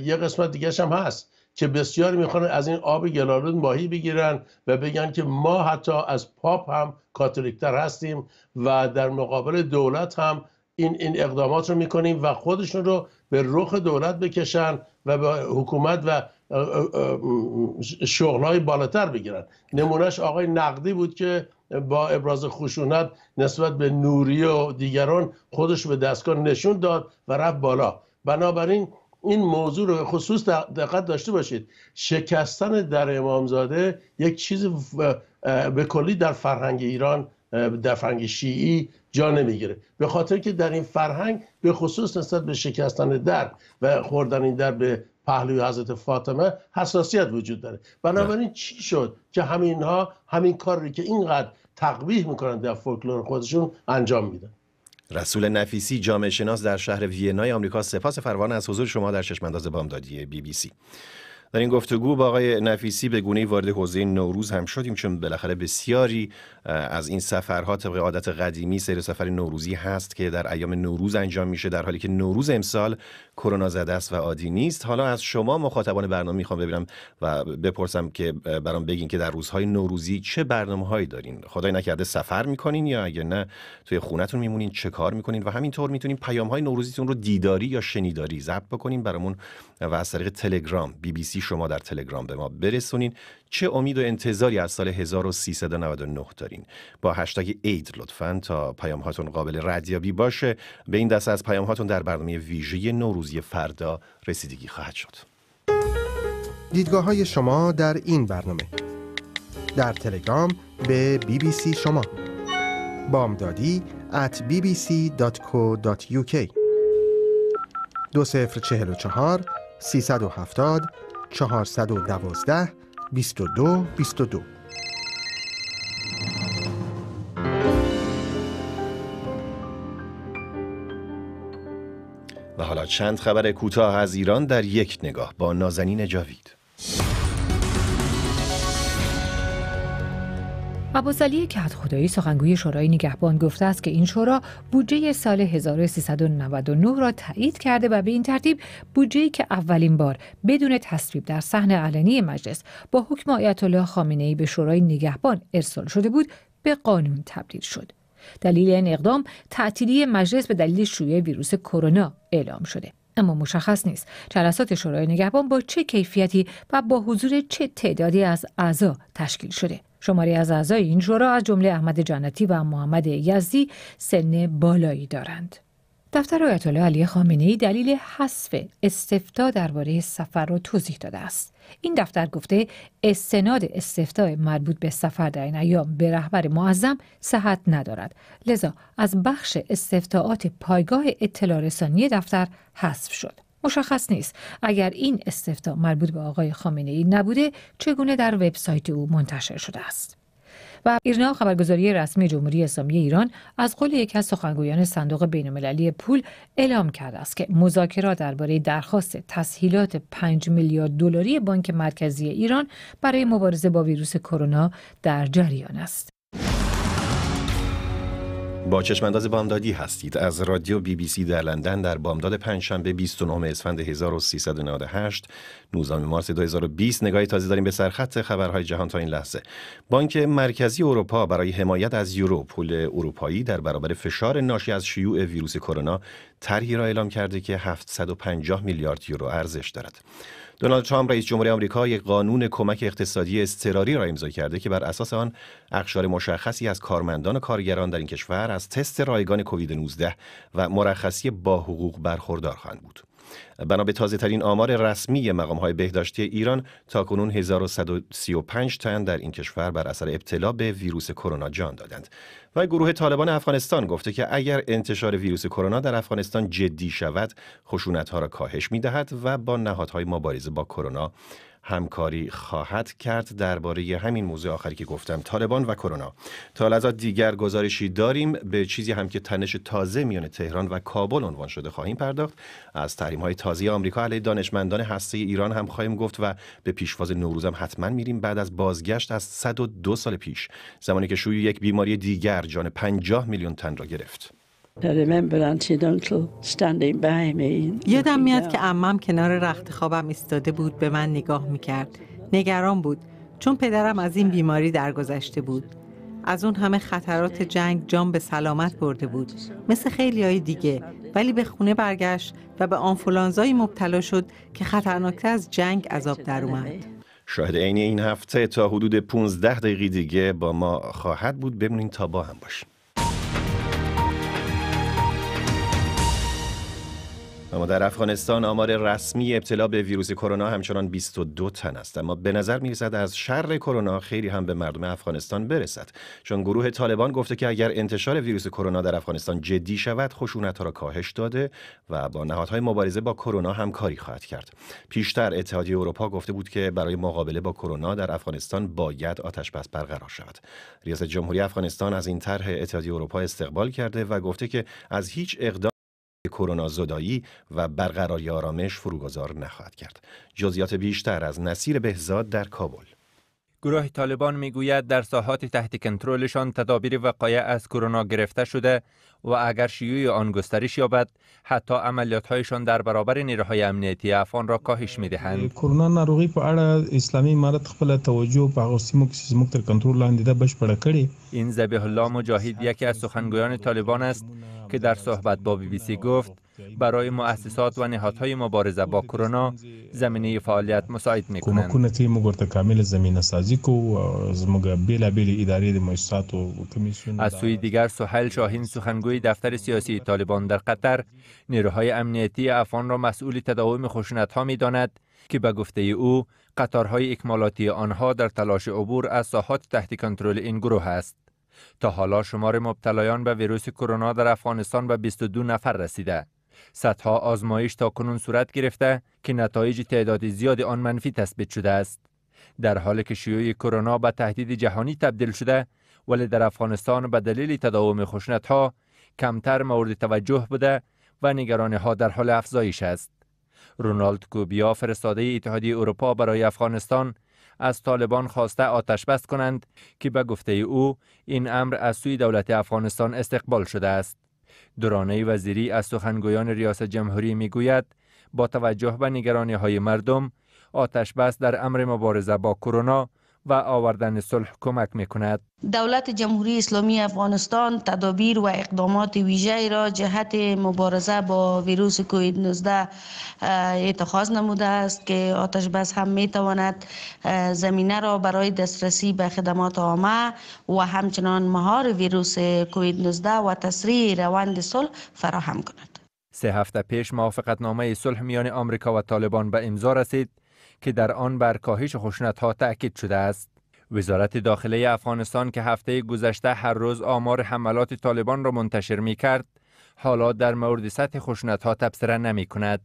یه قسمت دیگه هم هست که بسیاری میخوان از این آب گلالود ماهی بگیرن و بگن که ما حتی از پاپ هم کاتولیکتر هستیم و در مقابل دولت هم این, این اقدامات رو میکنیم و خودشون رو به رخ دولت بکشن و به حکومت و شغلهای بالاتر بگیرن نمونهش آقای نقدی بود که با ابراز خشونت نسبت به نوری و دیگران خودش به دستگاه نشون داد و رفت بالا بنابراین این موضوع رو خصوص دقت داشته باشید شکستن در امامزاده یک چیز به کلی در فرهنگ ایران در فرهنگ شیعی جا نمیگیره به خاطر که در این فرهنگ به خصوص نسبت به شکستن در و خوردن این در به پهلوی حضرت فاطمه حساسیت وجود داره بنابراین چی شد که همینها همین کاری که اینقدر تقبیح میکنن در فولکلور خودشون انجام میدن رسول نفیسی جامعه شناس در شهر وینای آمریکا سپاس فروان از حضور شما در چشمانداز بامدادی بی بی سی در این گفتگو با آقای نفیسی به گونه وارد حوزه نوروز هم شدیم چون بالاخره بسیاری از این سفرها طبق عادت قدیمی سیر سفر نوروزی هست که در ایام نوروز انجام میشه در حالی که نوروز امسال کرونا زده است و عادی نیست حالا از شما مخاطبان برنامه میخوام ببینم و بپرسم که برام بگین که در روزهای نوروزی چه برنامه هایی دارین خدای نکرده سفر میکنین یا اگر نه توی خونتون میمونین چه کار میکنین و همینطور میتونین پیام های نوروزیتون رو دیداری یا شنیداری ضبط بکنین برامون و از طریق تلگرام بی بی سی شما در تلگرام به ما برسونین چه امید و انتظاری از سال 1399 دارین با هشتگ اید لطفا تا پیام هاتون قابل ردیابی باشه به این دست از پیام هاتون در برنامه ویژه نوروزی فردا رسیدگی خواهد شد دیدگاه های شما در این برنامه در تلگرام به BBC بی سی شما بامدادی at bbc.co.uk دو سفر چهل و چهار سی سد و هفتاد سد و دوازده 22 22 و حالا چند خبر کوتاه از ایران در یک نگاه با نازنین جاوید که کت خدایی سخنگوی شورای نگهبان گفته است که این شورا بودجه سال 1399 را تایید کرده و به این ترتیب بودجه که اولین بار بدون تصویب در صحن علنی مجلس با حکم آیت الله خامنه ای به شورای نگهبان ارسال شده بود به قانون تبدیل شد. دلیل این اقدام تعطیلی مجلس به دلیل شیوع ویروس کرونا اعلام شده. اما مشخص نیست جلسات شورای نگهبان با چه کیفیتی و با حضور چه تعدادی از اعضا تشکیل شده شماری از اعضای این شورا از جمله احمد جنتی و محمد یزدی سن بالایی دارند. دفتر آیت الله علی خامنه ای دلیل حذف استفتا درباره سفر را توضیح داده است. این دفتر گفته استناد استفتا مربوط به سفر در این ایام به رهبر معظم صحت ندارد. لذا از بخش استفتاعات پایگاه اطلاع رسانی دفتر حذف شد. مشخص نیست اگر این استفتا مربوط به آقای خامنه ای نبوده چگونه در وبسایت او منتشر شده است و ایرنا خبرگزاری رسمی جمهوری اسلامی ایران از قول یکی از سخنگویان صندوق بینالمللی پول اعلام کرده است که مذاکرات درباره درخواست تسهیلات 5 میلیارد دلاری بانک مرکزی ایران برای مبارزه با ویروس کرونا در جریان است با چشمانداز بامدادی هستید از رادیو بی بی سی در لندن در بامداد پنجشنبه 29 اسفند 1398 19 مارس 2020 نگاهی تازه داریم به سرخط خبرهای جهان تا این لحظه بانک مرکزی اروپا برای حمایت از یورو پول اروپایی در برابر فشار ناشی از شیوع ویروس کرونا طرحی را اعلام کرده که 750 میلیارد یورو ارزش دارد دونالد ترامپ رئیس جمهوری آمریکا یک قانون کمک اقتصادی اضطراری را امضا کرده که بر اساس آن اخشار مشخصی از کارمندان و کارگران در این کشور از تست رایگان کووید 19 و مرخصی با حقوق برخوردار خواهند بود. بنا به تازه‌ترین آمار رسمی مقام های بهداشتی ایران تا کنون 1135 تن در این کشور بر اثر ابتلا به ویروس کرونا جان دادند و گروه طالبان افغانستان گفته که اگر انتشار ویروس کرونا در افغانستان جدی شود خشونت ها را کاهش می‌دهد و با نهادهای مبارزه با کرونا همکاری خواهد کرد درباره همین موضوع آخری که گفتم طالبان و کرونا تا لحظات دیگر گزارشی داریم به چیزی هم که تنش تازه میان تهران و کابل عنوان شده خواهیم پرداخت از تحریم های تازه آمریکا علیه دانشمندان هسته ایران هم خواهیم گفت و به پیشواز نوروزم حتما میریم بعد از بازگشت از 102 سال پیش زمانی که شوی یک بیماری دیگر جان 50 میلیون تن را گرفت یادم میاد که امم کنار رخت خوابم ایستاده بود به من نگاه میکرد نگران بود چون پدرم از این بیماری درگذشته بود از اون همه خطرات جنگ جان به سلامت برده بود مثل خیلی های دیگه ولی به خونه برگشت و به آنفولانزایی مبتلا شد که خطرناکتر از جنگ عذاب در اومد شاهد عین این هفته تا حدود 15 دقیقه دیگه با ما خواهد بود بمونین تا با هم باشیم اما در افغانستان آمار رسمی ابتلا به ویروس کرونا همچنان 22 تن است اما به نظر می رسد از شر کرونا خیلی هم به مردم افغانستان برسد چون گروه طالبان گفته که اگر انتشار ویروس کرونا در افغانستان جدی شود خشونت را کاهش داده و با نهادهای مبارزه با کرونا همکاری خواهد کرد پیشتر اتحادیه اروپا گفته بود که برای مقابله با کرونا در افغانستان باید آتش بس برقرار شود ریاست جمهوری افغانستان از این طرح اتحادیه اروپا استقبال کرده و گفته که از هیچ اقدام کرونا زدایی و برقراری آرامش فروگذار نخواهد کرد. جزئیات بیشتر از نصیر بهزاد در کابل گروه طالبان میگوید در ساحات تحت کنترلشان تدابیر وقایع از کرونا گرفته شده و اگر شیوع آن گسترش یابد حتی هایشان در برابر نیروهای امنیتی افغان را کاهش میدهند کرونا ناروغی په اړه اسلامی امارت خپل توجه په هغه سیمو کې کنترل لاندې ده بشپړه کړې این زبیح الله مجاهد یکی از سخنگویان طالبان است که در صحبت با بی بی سی گفت برای مؤسسات و نهادهای مبارزه با کرونا زمینه فعالیت مساعد می کنند کمکونه مگر مگر زمینه سازی کو بیل بیل مؤسسات و کمیسیون از سوی دیگر سحل شاهین سخنگوی دفتر سیاسی طالبان در قطر نیروهای امنیتی افغان را مسئول تداوم خشونت ها می داند که به گفته او قطارهای اکمالاتی آنها در تلاش عبور از ساحات تحت کنترل این گروه است. تا حالا شمار مبتلایان به ویروس کرونا در افغانستان به 22 نفر رسیده. صدها آزمایش تا کنون صورت گرفته که نتایج تعداد زیاد آن منفی تثبیت شده است در حالی که شیوع کرونا به تهدید جهانی تبدیل شده ولی در افغانستان به دلیل تداوم خشونت ها کمتر مورد توجه بوده و نگرانی ها در حال افزایش است رونالد کوبیا فرستاده اتحادیه اروپا برای افغانستان از طالبان خواسته آتش بس کنند که به گفته او این امر از سوی دولت افغانستان استقبال شده است درانه وزیری از سخنگویان ریاست جمهوری میگوید با توجه به نگرانی های مردم آتش بس در امر مبارزه با کرونا و آوردن صلح کمک می کند. دولت جمهوری اسلامی افغانستان تدابیر و اقدامات ویژه را جهت مبارزه با ویروس کووید 19 اتخاذ نموده است که آتش بس هم می تواند زمینه را برای دسترسی به خدمات عامه و همچنان مهار ویروس کووید 19 و تسریع روند صلح فراهم کند. سه هفته پیش موافقت نامه صلح میان آمریکا و طالبان به امضا رسید که در آن بر کاهش ها تأکید شده است. وزارت داخله افغانستان که هفته گذشته هر روز آمار حملات طالبان را منتشر می کرد، حالا در مورد سطح ها تبصره نمی کند.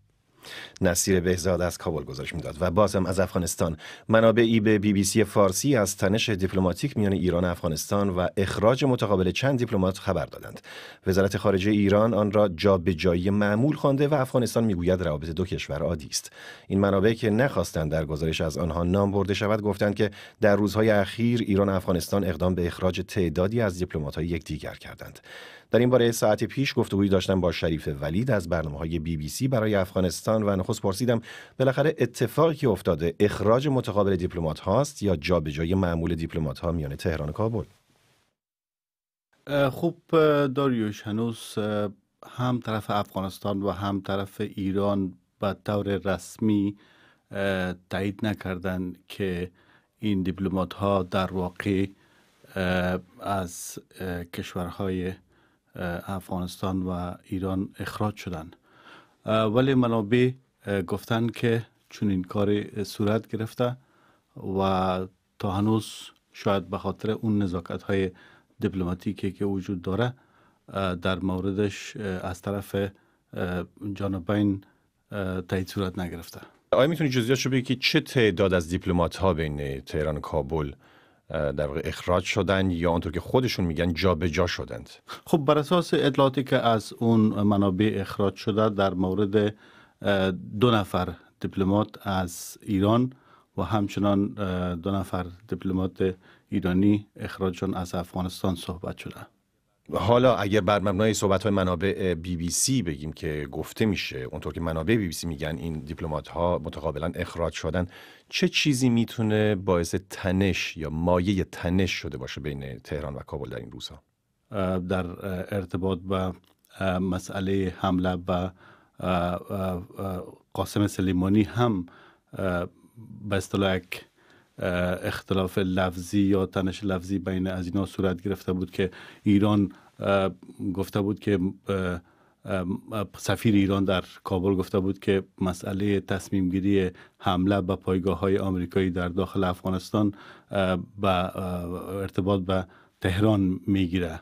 نصیر بهزاد از کابل گزارش میداد و بازم از افغانستان منابعی به بی بی سی فارسی از تنش دیپلماتیک میان ایران و افغانستان و اخراج متقابل چند دیپلمات خبر دادند وزارت خارجه ایران آن را جابجایی معمول خوانده و افغانستان میگوید روابط دو کشور عادی است این منابع که نخواستند در گزارش از آنها نام برده شود گفتند که در روزهای اخیر ایران و افغانستان اقدام به اخراج تعدادی از دیپلمات‌های یکدیگر کردند در این باره ساعت پیش گفتگویی داشتم با شریف ولید از برنامه های بی بی سی برای افغانستان و نخست پرسیدم بالاخره اتفاقی که افتاده اخراج متقابل دیپلمات هاست یا جابجایی معمول دیپلمات ها میان تهران و کابل خوب داریوش هنوز هم طرف افغانستان و هم طرف ایران به طور رسمی تایید نکردن که این دیپلمات ها در واقع از کشورهای افغانستان و ایران اخراج شدند ولی منابع گفتند که چون این کار صورت گرفته و تا هنوز شاید به خاطر اون نزاکت های دیپلماتیکی که وجود داره در موردش از طرف جانبین تایید صورت نگرفته آیا میتونی جزئیات رو که چه تعداد از دیپلمات ها بین تهران و کابل در اخراج شدن یا آنطور که خودشون میگن به جا شدند خب بر اساس اطلاعاتی که از اون منابع اخراج شده در مورد دو نفر دیپلمات از ایران و همچنان دو نفر دیپلمات ایرانی اخراجشون از افغانستان صحبت شده حالا اگر بر مبنای صحبت های منابع بی بی سی بگیم که گفته میشه اونطور که منابع بی بی سی میگن این دیپلمات ها متقابلا اخراج شدن چه چیزی میتونه باعث تنش یا مایه تنش شده باشه بین تهران و کابل در این روزها در ارتباط با مسئله حمله و قاسم سلیمانی هم به اصطلاح اختلاف لفظی یا تنش لفظی بین از اینا صورت گرفته بود که ایران گفته بود که سفیر ایران در کابل گفته بود که مسئله تصمیم گیری حمله به پایگاه های آمریکایی در داخل افغانستان به ارتباط به تهران میگیره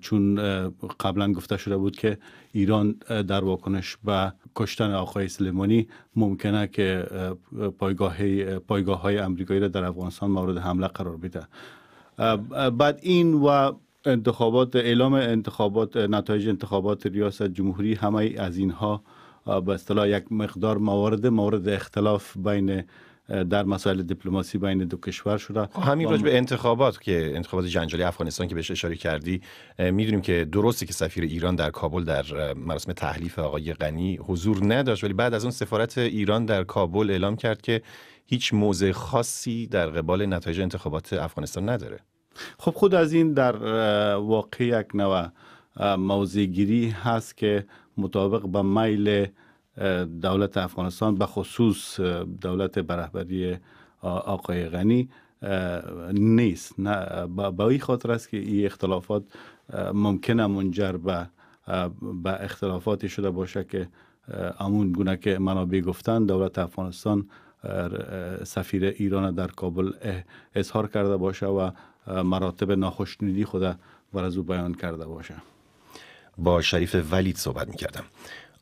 چون قبلا گفته شده بود که ایران در واکنش به کشتن آقای سلیمانی ممکنه که پایگاه, پایگاه های امریکایی را در افغانستان مورد حمله قرار بده بعد این و انتخابات اعلام انتخابات نتایج انتخابات ریاست جمهوری همه از اینها به اصطلاح یک مقدار موارد مورد اختلاف بین در مسائل دیپلماسی بین دو کشور شده خب، همین راجع به انتخابات که انتخابات جنجالی افغانستان که بهش اشاره کردی میدونیم که درسته که سفیر ایران در کابل در مراسم تحلیف آقای غنی حضور نداشت ولی بعد از اون سفارت ایران در کابل اعلام کرد که هیچ موضع خاصی در قبال نتایج انتخابات افغانستان نداره خب خود از این در واقع یک نوع موضع گیری هست که مطابق به میل دولت افغانستان به خصوص دولت برهبری آقای غنی نیست نه این خاطر است که این اختلافات ممکنه منجر به به اختلافاتی شده باشه که امون گونه که منابع گفتن دولت افغانستان سفیر ایران در کابل اظهار کرده باشه و مراتب ناخشنودی خود بر از او بیان کرده باشه با شریف ولید صحبت میکردم.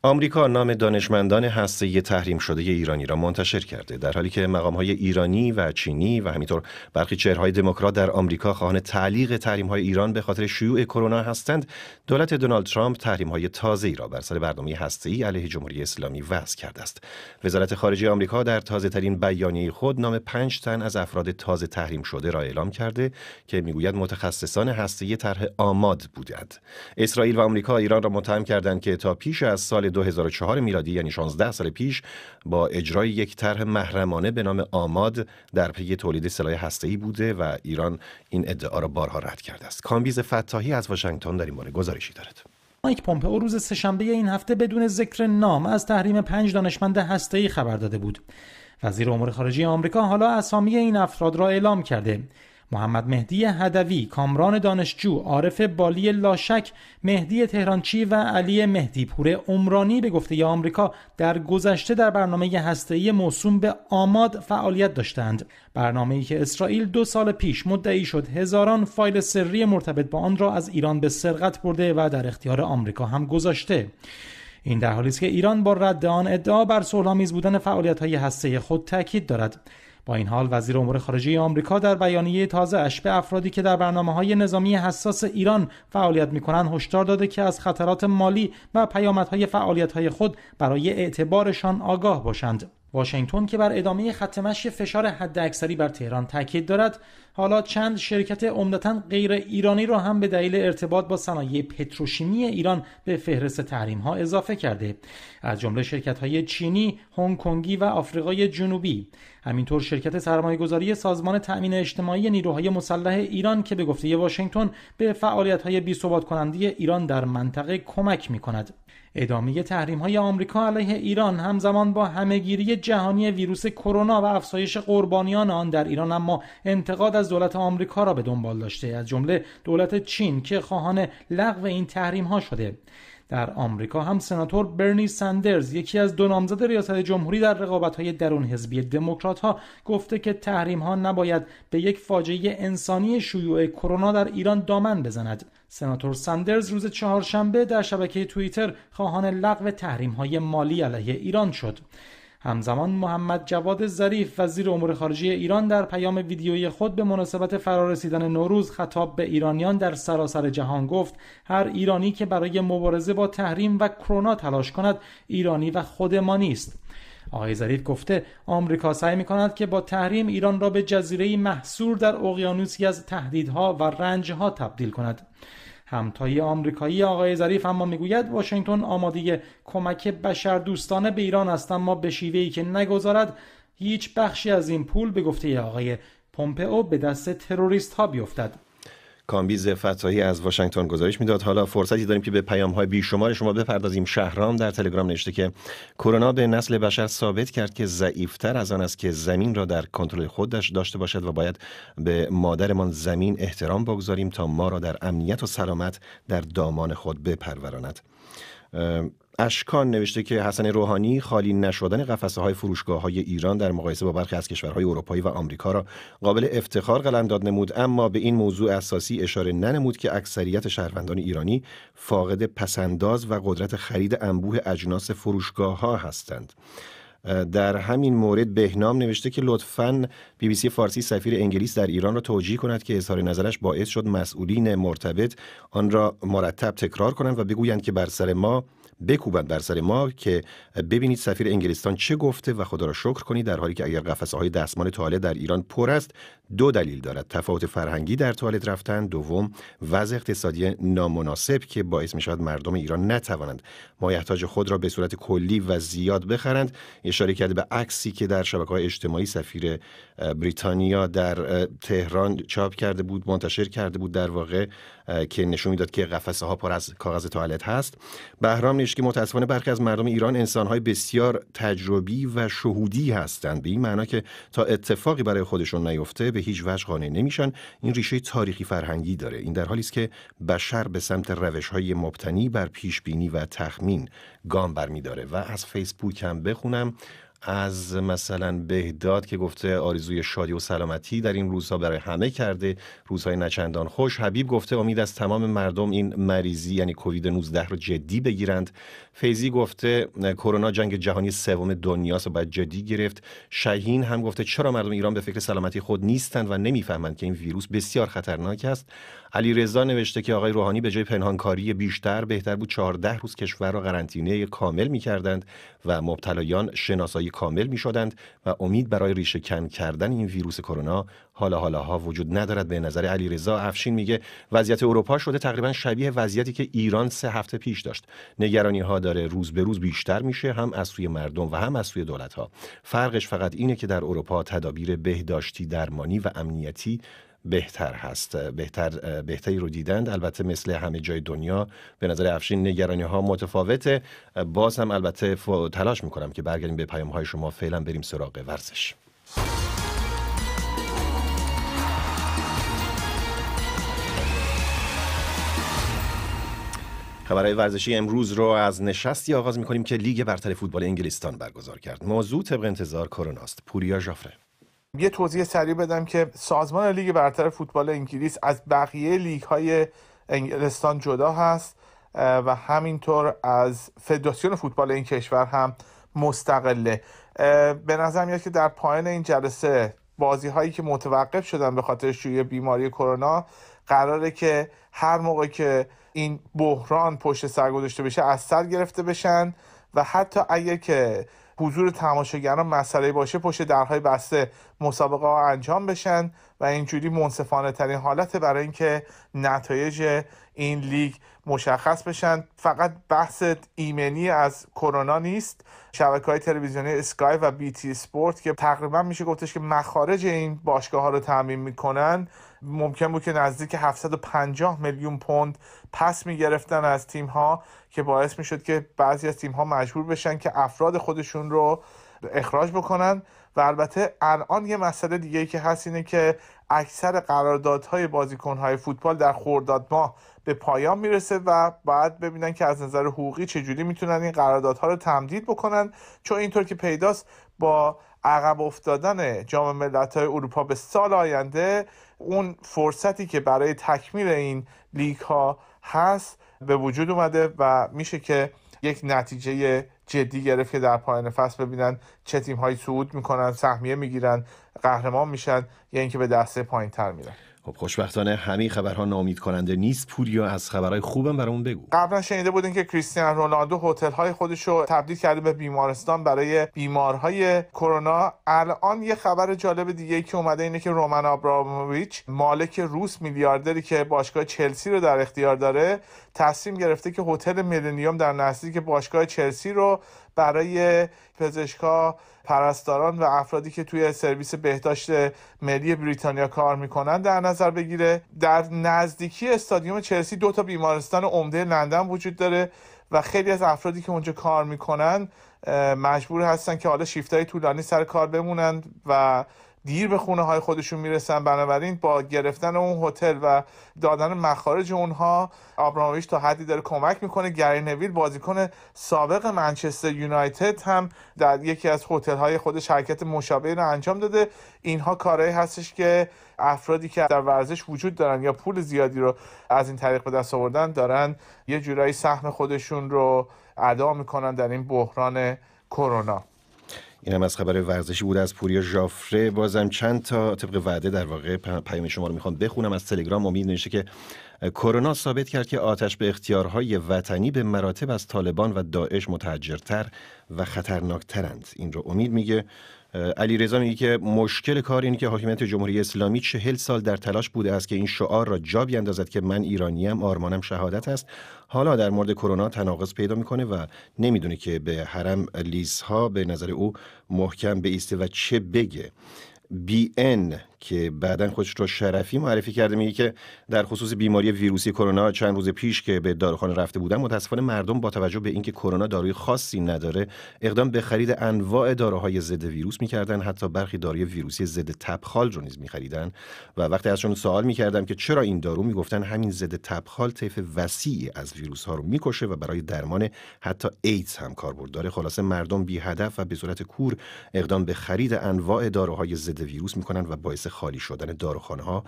آمریکا نام دانشمندان هسته تحریم شده ایرانی را منتشر کرده در حالی که مقام های ایرانی و چینی و همینطور برخی چهرهای دموکرات در آمریکا خواهان تعلیق تحریم های ایران به خاطر شیوع کرونا هستند دولت دونالد ترامپ تحریم های تازه ای را بر سر برنامه هسته ای علیه جمهوری اسلامی وضع کرده است وزارت خارجه آمریکا در تازه ترین بیانیه خود نام پنج تن از افراد تازه تحریم شده را اعلام کرده که میگوید متخصصان هسته طرح آماد بودند اسرائیل و آمریکا ایران را متهم کردند که تا پیش از سال 2004 میلادی یعنی 16 سال پیش با اجرای یک طرح محرمانه به نام آماد در پی تولید سلاح هسته‌ای بوده و ایران این ادعا را بارها رد کرده است. کامبیز فتاحی از واشنگتن در این باره گزارشی دارد. مایک پومپئو روز سهشنبه این هفته بدون ذکر نام از تحریم پنج دانشمند هسته‌ای خبر داده بود. وزیر امور خارجه آمریکا حالا اسامی این افراد را اعلام کرده. محمد مهدی هدوی، کامران دانشجو، عارف بالی لاشک، مهدی تهرانچی و علی مهدی پور عمرانی به گفته آمریکا در گذشته در برنامه هسته‌ای موسوم به آماد فعالیت داشتند. ای که اسرائیل دو سال پیش مدعی شد هزاران فایل سری مرتبط با آن را از ایران به سرقت برده و در اختیار آمریکا هم گذاشته. این در حالی است که ایران با رد آن ادعا بر صلحآمیز بودن فعالیت‌های هسته‌ای خود تاکید دارد. با این حال وزیر امور خارجه آمریکا در بیانیه تازه اش به افرادی که در برنامه های نظامی حساس ایران فعالیت میکنند هشدار داده که از خطرات مالی و پیامدهای فعالیت های خود برای اعتبارشان آگاه باشند واشنگتن که بر ادامه خط مشی فشار حداکثری بر تهران تاکید دارد حالا چند شرکت عمدتا غیر ایرانی را هم به دلیل ارتباط با صنایع پتروشیمی ایران به فهرست تحریم ها اضافه کرده از جمله شرکت های چینی، هنگ کنگی و آفریقای جنوبی همینطور شرکت گذاری سازمان تأمین اجتماعی نیروهای مسلح ایران که به گفته واشنگتن به فعالیت های بی کننده ایران در منطقه کمک می کند. ادامه تحریم های آمریکا علیه ایران همزمان با همهگیری جهانی ویروس کرونا و افزایش قربانیان آن در ایران اما انتقاد از دولت آمریکا را به دنبال داشته از جمله دولت چین که خواهان لغو این تحریم ها شده در آمریکا هم سناتور برنی سندرز یکی از دو نامزد ریاست جمهوری در های درون حزبی دموکرات ها گفته که تحریم ها نباید به یک فاجعه انسانی شیوع کرونا در ایران دامن بزند سناتور ساندرز روز چهارشنبه در شبکه توییتر خواهان لغو های مالی علیه ایران شد. همزمان محمد جواد ظریف وزیر امور خارجه ایران در پیام ویدیویی خود به مناسبت فرارسیدن نوروز خطاب به ایرانیان در سراسر جهان گفت هر ایرانی که برای مبارزه با تحریم و کرونا تلاش کند ایرانی و خودمانی است آقای ظریف گفته آمریکا سعی می کند که با تحریم ایران را به جزیره محصور در اقیانوسی از تهدیدها و رنجها تبدیل کند همتایی آمریکایی آقای ظریف اما میگوید واشنگتن آماده کمک دوستانه به ایران است اما به ای که نگذارد هیچ بخشی از این پول به گفته آقای پومپئو به دست تروریست ها بیفتد کامبیز فتاحی از واشنگتن گزارش میداد حالا فرصتی داریم که به پیام های بیشمار شما بپردازیم شهرام در تلگرام نوشته که کرونا به نسل بشر ثابت کرد که ضعیفتر از آن است که زمین را در کنترل خودش داشته باشد و باید به مادرمان زمین احترام بگذاریم تا ما را در امنیت و سلامت در دامان خود بپروراند اشکان نوشته که حسن روحانی خالی نشدن قفسه های فروشگاه های ایران در مقایسه با برخی از کشورهای اروپایی و آمریکا را قابل افتخار قلمداد نمود اما به این موضوع اساسی اشاره ننمود که اکثریت شهروندان ایرانی فاقد پسنداز و قدرت خرید انبوه اجناس فروشگاه ها هستند در همین مورد بهنام نوشته که لطفا بی بی سی فارسی سفیر انگلیس در ایران را توجیه کند که اظهار نظرش باعث شد مسئولین مرتبط آن را مرتب تکرار کنند و بگویند که بر سر ما بکوبند بر سر ما که ببینید سفیر انگلستان چه گفته و خدا را شکر کنید در حالی که اگر قفسه های دستمال توالت در ایران پر است دو دلیل دارد تفاوت فرهنگی در تالت رفتن دوم وضع اقتصادی نامناسب که باعث می شود مردم ایران نتوانند مایحتاج خود را به صورت کلی و زیاد بخرند اشاره کرده به عکسی که در شبکه های اجتماعی سفیر بریتانیا در تهران چاپ کرده بود منتشر کرده بود در واقع که نشون میداد که قفسه ها پر از کاغذ توالت هست بهرام که متاسفانه برخی از مردم ایران انسان های بسیار تجربی و شهودی هستند به این معنا که تا اتفاقی برای خودشون نیفته به هیچ وجه قانع نمیشن این ریشه تاریخی فرهنگی داره این در حالی است که بشر به سمت روش های مبتنی بر پیش بینی و تخمین گام برمیداره و از فیسبوک هم بخونم از مثلا بهداد که گفته آرزوی شادی و سلامتی در این روزها برای همه کرده روزهای نچندان خوش حبیب گفته امید از تمام مردم این مریضی یعنی کووید 19 رو جدی بگیرند فیزی گفته کرونا جنگ جهانی سوم دنیاست و باید جدی گرفت شهین هم گفته چرا مردم ایران به فکر سلامتی خود نیستند و نمیفهمند که این ویروس بسیار خطرناک است علیرضا نوشته که آقای روحانی به جای پنهانکاری بیشتر بهتر بود 14 روز کشور را قرنطینه کامل کردند و مبتلایان شناسایی کامل می شدند و امید برای ریشه کن کردن این ویروس کرونا حالا ها وجود ندارد به نظر علی رضا افشین میگه وضعیت اروپا شده تقریبا شبیه وضعیتی که ایران سه هفته پیش داشت نگرانی ها داره روز به روز بیشتر میشه هم از سوی مردم و هم از سوی دولت ها فرقش فقط اینه که در اروپا تدابیر بهداشتی درمانی و امنیتی بهتر هست بهتر بهتری رو دیدند البته مثل همه جای دنیا به نظر افشین نگرانی ها متفاوته باز هم البته تلاش میکنم که برگردیم به پیام های شما فعلا بریم سراغ ورزش خبرهای ورزشی امروز رو از نشستی آغاز میکنیم که لیگ برتر فوتبال انگلستان برگزار کرد موضوع طبق انتظار کرونا است پوریا ژافره یه توضیح سریع بدم که سازمان لیگ برتر فوتبال انگلیس از بقیه لیگ های انگلستان جدا هست و همینطور از فدراسیون فوتبال این کشور هم مستقله به نظر میاد که در پایان این جلسه بازی هایی که متوقف شدن به خاطر شیوع بیماری کرونا قراره که هر موقع که این بحران پشت سر گذاشته بشه از سر گرفته بشن و حتی اگر که حضور تماشاگران مسئله باشه پشت درهای بسته مسابقه ها انجام بشن و اینجوری منصفانه ترین حالت برای اینکه نتایج این لیگ مشخص بشن فقط بحث ایمنی از کرونا نیست شبکه های تلویزیونی اسکای و بی تی سپورت که تقریبا میشه گفتش که مخارج این باشگاه ها رو تعمین میکنن ممکن بود که نزدیک 750 میلیون پوند پس میگرفتن از تیم ها که باعث میشد که بعضی از تیم ها مجبور بشن که افراد خودشون رو اخراج بکنن و البته الان یه مسئله دیگه که هست اینه که اکثر قراردادهای بازیکنهای فوتبال در خورداد ماه به پایان میرسه و باید ببینن که از نظر حقوقی چجوری میتونن این قراردادها رو تمدید بکنن چون اینطور که پیداست با عقب افتادن جام ملت‌های اروپا به سال آینده اون فرصتی که برای تکمیل این لیگ ها هست به وجود اومده و میشه که یک نتیجه جدی گرفت که در پایان فصل ببینن چه تیم هایی صعود میکنن سهمیه میگیرن قهرمان میشن یا یعنی اینکه به دسته پایین تر میرن خب خوشبختانه همه خبرها نامید کننده نیست یا از خبرهای خوبم برامون بگو قبلا شنیده بودین که کریستیان رونالدو هتل های خودش رو تبدیل کرده به بیمارستان برای بیمارهای کرونا الان یه خبر جالب دیگه که اومده اینه که رومن آبراموویچ مالک روس میلیاردری که باشگاه چلسی رو در اختیار داره تصمیم گرفته که هتل میلنیوم در نزدیک باشگاه چلسی رو برای پزشکا، پرستاران و افرادی که توی سرویس بهداشت ملی بریتانیا کار میکنن در نظر بگیره در نزدیکی استادیوم چلسی دو تا بیمارستان عمده لندن وجود داره و خیلی از افرادی که اونجا کار میکنن مجبور هستن که حالا شیفتای طولانی سر کار بمونند و دیر به خونه های خودشون میرسن بنابراین با گرفتن اون هتل و دادن مخارج اونها آبرامویش تا حدی داره کمک میکنه گری نویل بازیکن سابق منچستر یونایتد هم در یکی از هتل های خود شرکت مشابهی رو انجام داده اینها کارهایی هستش که افرادی که در ورزش وجود دارن یا پول زیادی رو از این طریق به دست آوردن دارن یه جورایی سهم خودشون رو ادا میکنن در این بحران کرونا این هم از خبر ورزشی بود از پوریا ژافره بازم چند تا طبق وعده در واقع پیام شما رو میخوام بخونم از تلگرام امید نشه که کرونا ثابت کرد که آتش به اختیارهای وطنی به مراتب از طالبان و داعش متحجرتر و خطرناکترند این رو امید میگه علیرضا میگه که مشکل کار اینه که حاکمیت جمهوری اسلامی چهل سال در تلاش بوده است که این شعار را جا بیاندازد که من ایرانی ام آرمانم شهادت است حالا در مورد کرونا تناقض پیدا میکنه و نمیدونه که به حرم لیزها به نظر او محکم بیسته و چه بگه بی ان که بعدا خودش رو شرفی معرفی کرده میگه که در خصوص بیماری ویروسی کرونا چند روز پیش که به داروخانه رفته بودن متاسفانه مردم با توجه به اینکه کرونا داروی خاصی نداره اقدام به خرید انواع داروهای ضد ویروس میکردن حتی برخی داروی ویروسی ضد تبخال رو نیز میخریدن و وقتی ازشون سوال میکردم که چرا این دارو میگفتن همین ضد تبخال طیف وسیعی از ویروس ها رو میکشه و برای درمان حتی ایدز هم کاربرد داره خلاصه مردم بی هدف و به صورت کور اقدام به خرید انواع داروهای ضد ویروس میکنن و باعث خالی شدن داروخانه ها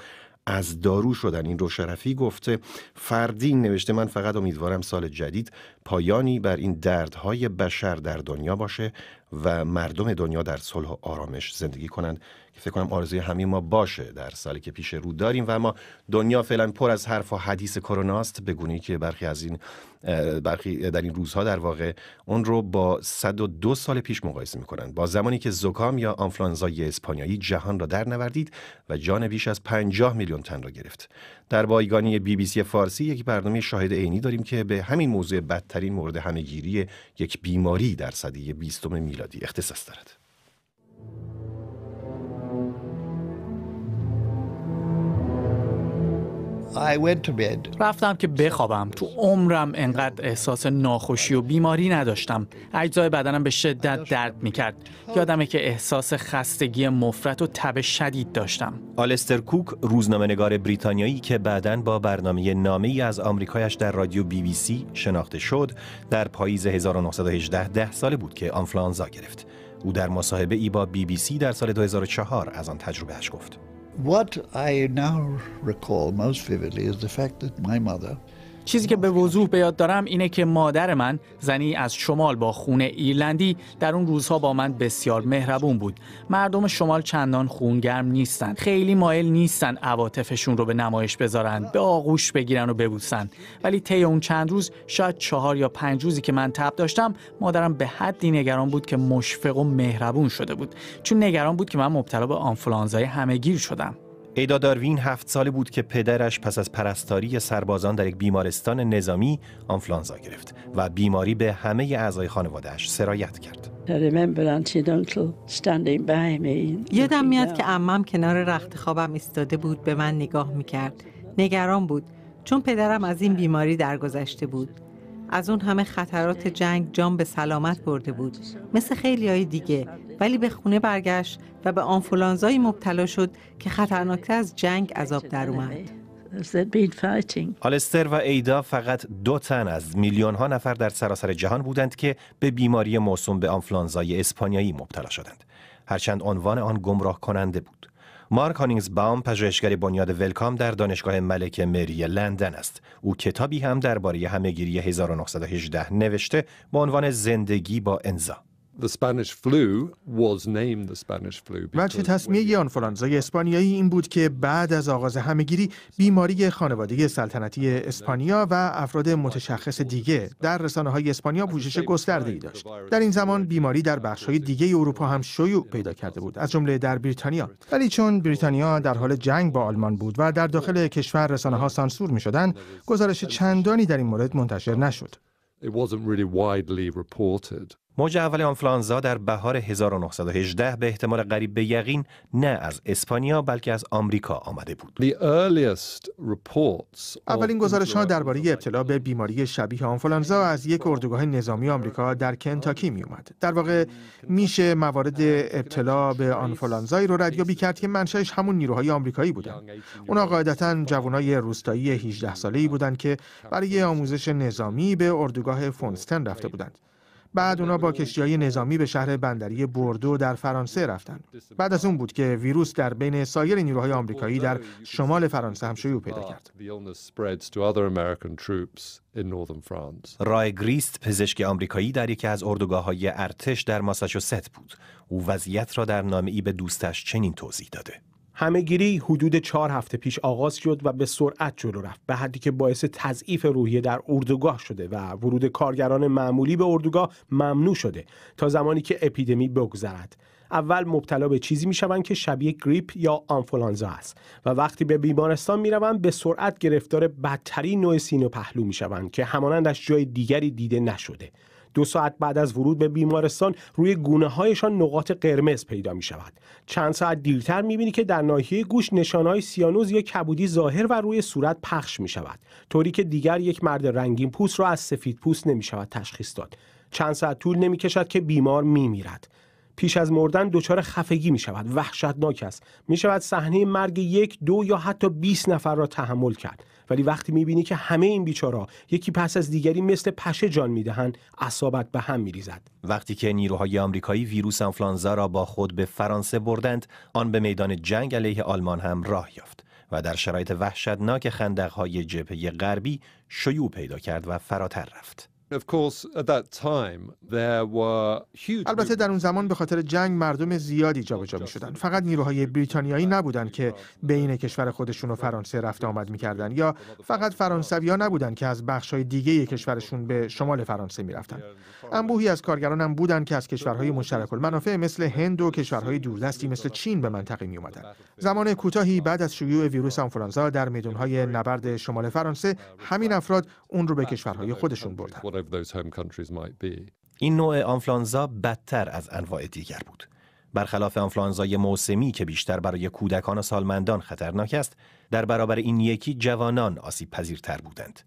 از دارو شدن این شرفی گفته فردین نوشته من فقط امیدوارم سال جدید پایانی بر این دردهای بشر در دنیا باشه و مردم دنیا در صلح و آرامش زندگی کنند که فکر کنم آرزوی همه ما باشه در سالی که پیش رو داریم و اما دنیا فعلا پر از حرف و حدیث کرونا است به که برخی از این برخی در این روزها در واقع اون رو با 102 سال پیش مقایسه میکنند با زمانی که زکام یا آنفلانزای اسپانیایی جهان را در نوردید و جان بیش از 50 میلیون تن را گرفت در بایگانی بی بی سی فارسی یک برنامه شاهد عینی داریم که به همین موضوع بدترین مورد همهگیری یک بیماری در صده 20 میلادی اختصاص دارد. رفتم که بخوابم تو عمرم انقدر احساس ناخوشی و بیماری نداشتم اجزای بدنم به شدت درد میکرد یادمه که احساس خستگی مفرت و تب شدید داشتم آلستر کوک روزنامهنگار بریتانیایی که بعدا با برنامه نامه از آمریکایش در رادیو بی بی سی شناخته شد در پاییز 1918 ده ساله بود که آنفلانزا گرفت او در مصاحبه ای با بی بی سی در سال 2004 از آن تجربهش گفت what i now recall most vividly is the fact that my mother, چیزی که به وضوح به یاد دارم اینه که مادر من زنی از شمال با خونه ایرلندی در اون روزها با من بسیار مهربون بود مردم شمال چندان خونگرم نیستن خیلی مایل نیستن عواطفشون رو به نمایش بذارن به آغوش بگیرن و ببوسن ولی طی اون چند روز شاید چهار یا پنج روزی که من تب داشتم مادرم به حدی نگران بود که مشفق و مهربون شده بود چون نگران بود که من مبتلا به آنفولانزای همهگیر شدم ایدا داروین هفت ساله بود که پدرش پس از پرستاری سربازان در یک بیمارستان نظامی آنفلانزا گرفت و بیماری به همه اعضای خانوادهش سرایت کرد. یادم میاد که عمم کنار رخت خوابم ایستاده بود به من نگاه میکرد. نگران بود چون پدرم از این بیماری درگذشته بود. از اون همه خطرات جنگ جان به سلامت برده بود مثل خیلی های دیگه ولی به خونه برگشت و به آنفولانزایی مبتلا شد که خطرناکتر از جنگ عذاب در اومد. آلستر و ایدا فقط دو تن از میلیون ها نفر در سراسر جهان بودند که به بیماری موسوم به آنفلانزای اسپانیایی مبتلا شدند. هرچند عنوان آن گمراه کننده بود. مارک هانینگز باوم پژوهشگر بنیاد ولکام در دانشگاه ملک مری لندن است او کتابی هم درباره همهگیری 1918 نوشته با عنوان زندگی با انزا وجه تصمیه آنفولانزای اسپانیایی این بود که بعد از آغاز همهگیری بیماری خانواده سلطنتی اسپانیا و افراد متشخص دیگه در رسانه های اسپانیا پوشش گسترده ای داشت در این زمان بیماری در بخش های دیگه اروپا هم شیوع پیدا کرده بود از جمله در بریتانیا ولی چون بریتانیا در حال جنگ با آلمان بود و در داخل کشور رسانه ها سانسور می شدن گزارش چندانی در این مورد منتشر نشد موج اول آنفلانزا در بهار 1918 به احتمال قریب به یقین نه از اسپانیا بلکه از آمریکا آمده بود. اولین گزارش ها درباره ابتلا به بیماری شبیه آنفلانزا از یک اردوگاه نظامی آمریکا در کنتاکی می اومد. در واقع میشه موارد ابتلا به آنفلانزایی رو ردیابی کرد که منشأش همون نیروهای آمریکایی بودن. اونا قاعدتا جوانای روستایی 18 ساله‌ای بودند که برای آموزش نظامی به اردوگاه فونستن رفته بودند. بعد اونا با کشتی نظامی به شهر بندری بردو در فرانسه رفتن بعد از اون بود که ویروس در بین سایر نیروهای آمریکایی در شمال فرانسه هم شیوع پیدا کرد رای گریست پزشک آمریکایی در یکی از اردوگاه های ارتش در ماساچوست بود او وضعیت را در نامه ای به دوستش چنین توضیح داده همهگیری حدود چهار هفته پیش آغاز شد و به سرعت جلو رفت به حدی که باعث تضعیف روحیه در اردوگاه شده و ورود کارگران معمولی به اردوگاه ممنوع شده تا زمانی که اپیدمی بگذرد اول مبتلا به چیزی میشوند که شبیه گریپ یا آنفولانزا است و وقتی به بیمارستان میروند به سرعت گرفتار بدترین نوع می میشوند که همانندش جای دیگری دیده نشده دو ساعت بعد از ورود به بیمارستان روی گونه هایشان نقاط قرمز پیدا می شود چند ساعت دیرتر می بینی که در ناحیه گوش های سیانوز یا کبودی ظاهر و روی صورت پخش می شود طوری که دیگر یک مرد رنگین پوست را از سفید پوست نمی شود تشخیص داد چند ساعت طول نمی کشد که بیمار می میرد پیش از مردن دچار خفگی می شود وحشتناک است می شود صحنه مرگ یک دو یا حتی 20 نفر را تحمل کرد ولی وقتی می بینی که همه این بیچارا یکی پس از دیگری مثل پشه جان می دهند اصابت به هم می ریزد وقتی که نیروهای آمریکایی ویروس انفلانزا را با خود به فرانسه بردند آن به میدان جنگ علیه آلمان هم راه یافت و در شرایط وحشتناک خندقهای جبهه غربی شیوع پیدا کرد و فراتر رفت البته در اون زمان به خاطر جنگ مردم زیادی جابجا می شدن فقط نیروهای بریتانیایی نبودن که بین کشور خودشون و فرانسه رفت آمد میکردن یا فقط فرانسوی ها نبودن که از بخش های دیگه کشورشون به شمال فرانسه می رفتن انبوهی از کارگران هم بودن که از کشورهای مشترک المنافع مثل هند و کشورهای دوردستی مثل چین به منطقه می اومدن زمان کوتاهی بعد از شیوع ویروس آنفولانزا در میدانهای نبرد شمال فرانسه همین افراد اون رو به کشورهای خودشون بردن این نوع آنفلانزا بدتر از انواع دیگر بود. برخلاف آنفلانزای موسمی که بیشتر برای کودکان و سالمندان خطرناک است، در برابر این یکی جوانان آسیب پذیرتر بودند.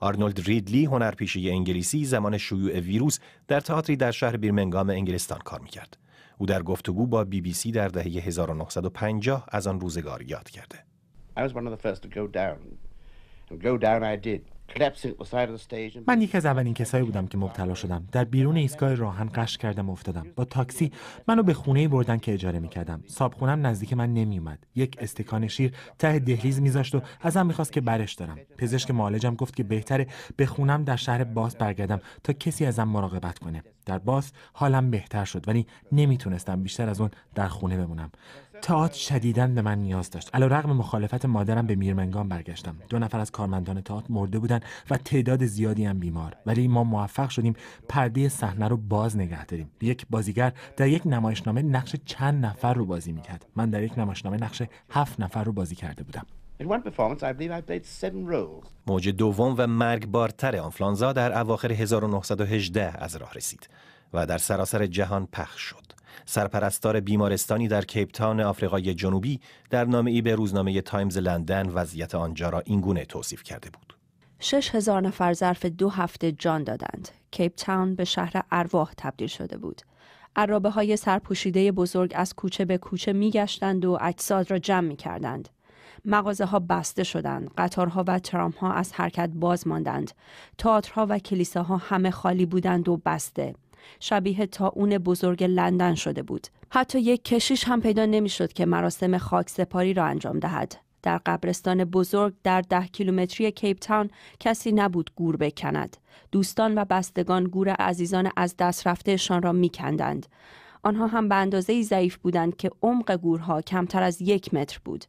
آرنولد ریدلی هنرپیشه انگلیسی زمان شیوع ویروس در تئاتری در شهر بیرمنگام انگلستان کار میکرد. او در گفتگو با بی بی سی در دهه 1950 از آن روزگار یاد کرده. I was one first to go down. And go down I did. من یکی از اولین کسایی بودم که مبتلا شدم در بیرون ایستگاه راهن قش کردم و افتادم با تاکسی منو به خونه بردن که اجاره میکردم کردم نزدیک من نمیومد یک استکان شیر ته دهلیز میذاشت و ازم میخواست که برش دارم پزشک معالجم گفت که بهتره به خونم در شهر باس برگردم تا کسی ازم مراقبت کنه در باس حالم بهتر شد ولی نمیتونستم بیشتر از اون در خونه بمونم تئاتر شدیدا به من نیاز داشت رغم مخالفت مادرم به میرمنگان برگشتم دو نفر از کارمندان تئاتر مرده بودند و تعداد زیادی هم بیمار ولی ما موفق شدیم پرده صحنه رو باز نگه داریم یک بازیگر در یک نمایشنامه نقش چند نفر رو بازی میکرد من در یک نمایشنامه نقش هفت نفر رو بازی کرده بودم موج دوم و مرگبارتر آنفلانزا در اواخر 1918 از راه رسید و در سراسر جهان پخش شد. سرپرستار بیمارستانی در تاون آفریقای جنوبی در نامه ای به روزنامه تایمز لندن وضعیت آنجا را اینگونه توصیف کرده بود. 6000 نفر ظرف دو هفته جان دادند. کیپ تاون به شهر ارواح تبدیل شده بود. عرابه های سرپوشیده بزرگ از کوچه به کوچه می گشتند و اجساد را جمع می کردند. مغازه ها بسته شدند، قطارها و ها از حرکت باز ماندند، تئاترها و کلیساها همه خالی بودند و بسته. شبیه تا اون بزرگ لندن شده بود. حتی یک کشیش هم پیدا نمیشد که مراسم خاک سپاری را انجام دهد. در قبرستان بزرگ در ده کیلومتری کیپ تاون کسی نبود گور بکند. دوستان و بستگان گور عزیزان از دست رفتهشان را میکندند. آنها هم به اندازه ضعیف بودند که عمق گورها کمتر از یک متر بود.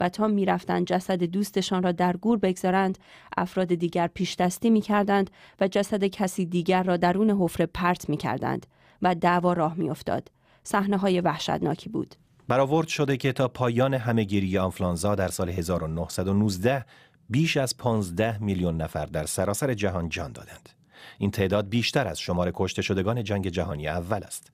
و تا میرفتند جسد دوستشان را در گور بگذارند افراد دیگر پیش دستی کردند و جسد کسی دیگر را درون حفره پرت می کردند و دعوا راه میافتاد صحنه های وحشتناکی بود برآورد شده که تا پایان همهگیری آنفلانزا در سال 1919 بیش از 15 میلیون نفر در سراسر جهان جان دادند. این تعداد بیشتر از شمار کشته شدگان جنگ جهانی اول است.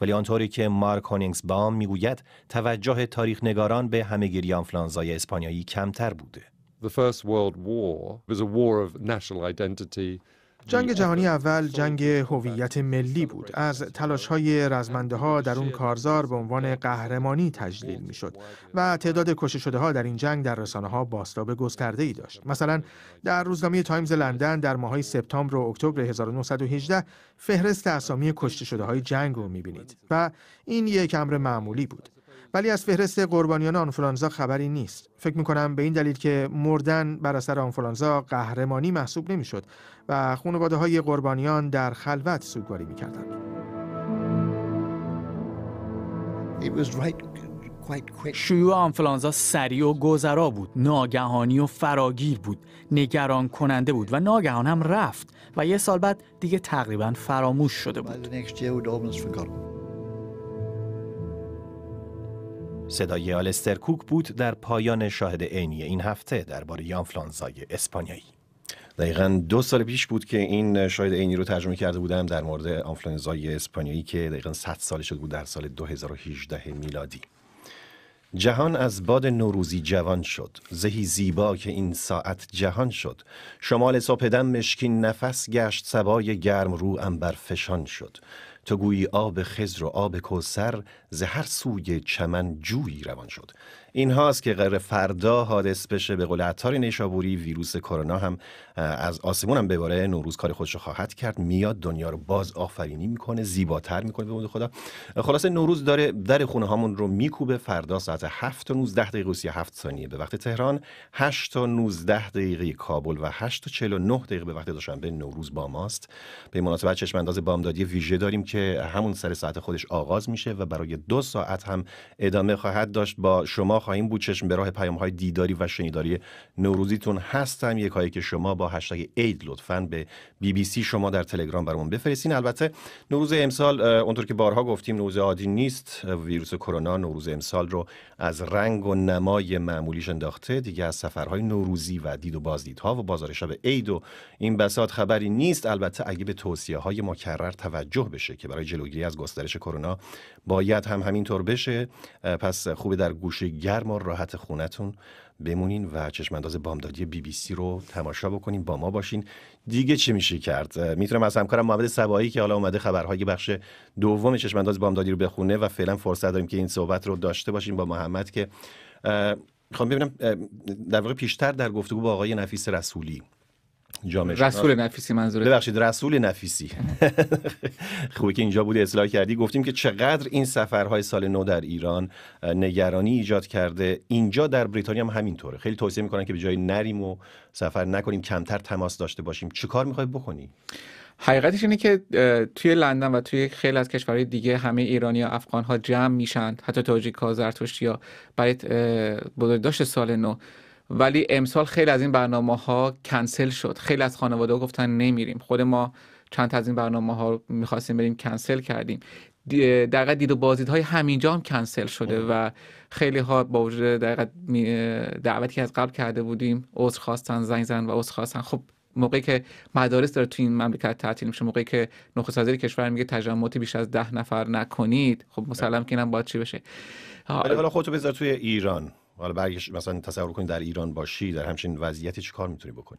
ولی آنطوری که مارک هونینگز بام میگوید توجه تاریخ نگاران به همهگیری آنفلانزای اسپانیایی کمتر بوده. The First World War was a war of national identity جنگ جهانی اول جنگ هویت ملی بود از تلاش های رزمنده ها در اون کارزار به عنوان قهرمانی تجلیل می شد و تعداد کشته شده ها در این جنگ در رسانه ها باستاب گسترده ای داشت مثلا در روزنامه تایمز لندن در ماهای سپتامبر و اکتبر 1918 فهرست اسامی کشته شده های جنگ رو می بینید و این یک امر معمولی بود ولی از فهرست قربانیان آنفولانزا خبری نیست فکر میکنم به این دلیل که مردن بر اثر آنفولانزا قهرمانی محسوب نمیشد و خانواده های قربانیان در خلوت سوگواری میکردند شیوع آنفلانزا سریع و گذرا بود ناگهانی و فراگیر بود نگران کننده بود و ناگهان هم رفت و یه سال بعد دیگه تقریبا فراموش شده بود صدای آلستر کوک بود در پایان شاهد عینی این هفته درباره آنفلانزای اسپانیایی دقیقا دو سال پیش بود که این شاهد عینی رو ترجمه کرده بودم در مورد آنفلانزای اسپانیایی که دقیقا 100 سال شده بود در سال 2018 میلادی جهان از باد نوروزی جوان شد زهی زیبا که این ساعت جهان شد شمال صبح دم مشکین نفس گشت سبای گرم رو انبر فشان شد تو گویی آب خزر و آب کوسر زهر سوی چمن جویی روان شد این هاست که قرار فردا حادث بشه به قول عطار نیشابوری ویروس کرونا هم از آسمون هم بباره نوروز کار خودش رو خواهد کرد میاد دنیا رو باز آفرینی میکنه زیباتر میکنه به خدا خلاصه نوروز داره در خونه هامون رو میکوبه فردا ساعت 7 تا 19 دقیقه و 37 ثانیه به وقت تهران 8 تا 19 دقیقه کابل و 8 تا 49 دقیقه به وقت دوشنبه نوروز با ماست به مناسبت چشم انداز بامدادی ویژه داریم که همون سر ساعت خودش آغاز میشه و برای دو ساعت هم ادامه خواهد داشت با شما خواهیم بود چشم به راه پیام های دیداری و شنیداری نوروزیتون هستم یک که شما با هشتگ عید لطفا به بی بی سی شما در تلگرام برامون بفرستین البته نوروز امسال اونطور که بارها گفتیم نوروز عادی نیست ویروس کرونا نوروز امسال رو از رنگ و نمای معمولیش انداخته دیگه از سفرهای نوروزی و دید و بازدیدها و بازار شب عید و این بساط خبری نیست البته اگه به توصیه های مکرر توجه بشه که برای جلوگیری از گسترش کرونا باید هم همینطور بشه پس خوبه در گوشه گرم و راحت خونتون بمونین و چشم انداز بامدادی بی بی سی رو تماشا بکنین با ما باشین دیگه چه میشه کرد میتونم از همکارم محمد سبایی که حالا اومده خبرهای بخش دوم چشم انداز بامدادی رو بخونه و فعلا فرصت داریم که این صحبت رو داشته باشیم با محمد که خب ببینم در واقع پیشتر در گفتگو با آقای نفیس رسولی جامعه رسول نفیسی منظوره ببخشید رسول نفیسی خوبه که اینجا بود اصلاح کردی گفتیم که چقدر این سفرهای سال نو در ایران نگرانی ایجاد کرده اینجا در بریتانیا هم همینطوره خیلی توصیه میکنن که به جای نریم و سفر نکنیم کمتر تماس داشته باشیم چه کار میخوای بکنی حقیقتش اینه که توی لندن و توی خیلی از کشورهای دیگه همه ایرانی و افغان ها جمع میشن حتی تاجیک ها زرتشتی ها برای بزرگداشت سال نو ولی امسال خیلی از این برنامه ها کنسل شد خیلی از خانواده ها گفتن نمیریم خود ما چند از این برنامه ها میخواستیم بریم کنسل کردیم دقیقا دید و بازدید های همینجا هم کنسل شده خب. و خیلی ها با وجود دعوتی از قبل کرده بودیم عذر خواستن زنگ زن و عذر خواستن خب موقعی که مدارس داره تو این مملکت تعطیل میشه موقعی که نخست وزیر کشور میگه تجمعات بیش از ده نفر نکنید خب مسلم که اینم باید چی بشه حالا خودتو بذار توی ایران حالا برگش مثلا تصور کنید در ایران باشی در همچین وضعیتی چی کار میتونی بکنی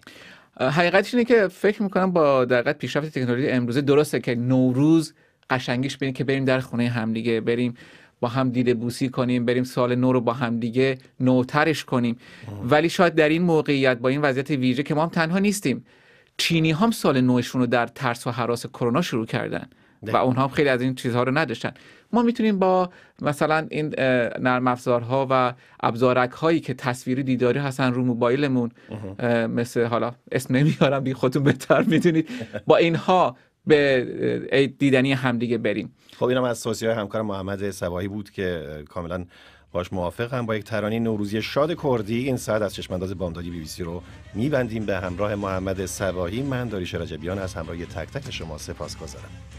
حقیقتش اینه که فکر میکنم با دقیقت پیشرفت تکنولوژی امروزه درسته که نوروز قشنگیش بینید که بریم در خونه همدیگه بریم با هم دیده بوسی کنیم بریم سال نو رو با هم دیگه نوترش کنیم ولی شاید در این موقعیت با این وضعیت ویژه که ما هم تنها نیستیم چینی هم سال نوشون رو در ترس و حراس کرونا شروع کردن و اونها هم خیلی از این چیزها رو نداشتن ما میتونیم با مثلا این نرم افزارها و ابزارک هایی که تصویری دیداری هستن رو موبایلمون مثل حالا اسم نمیارم بی خودتون بهتر میدونید با اینها به دیدنی همدیگه بریم خب اینم از توصیه همکار محمد سواهی بود که کاملا باش موافقم با یک ترانه نوروزی شاد کردی این ساعت از چشمانداز بامدادی بی بی سی رو میبندیم به همراه محمد سواهی من داریش رجبیان از همراهی تک تک شما سپاس گذارم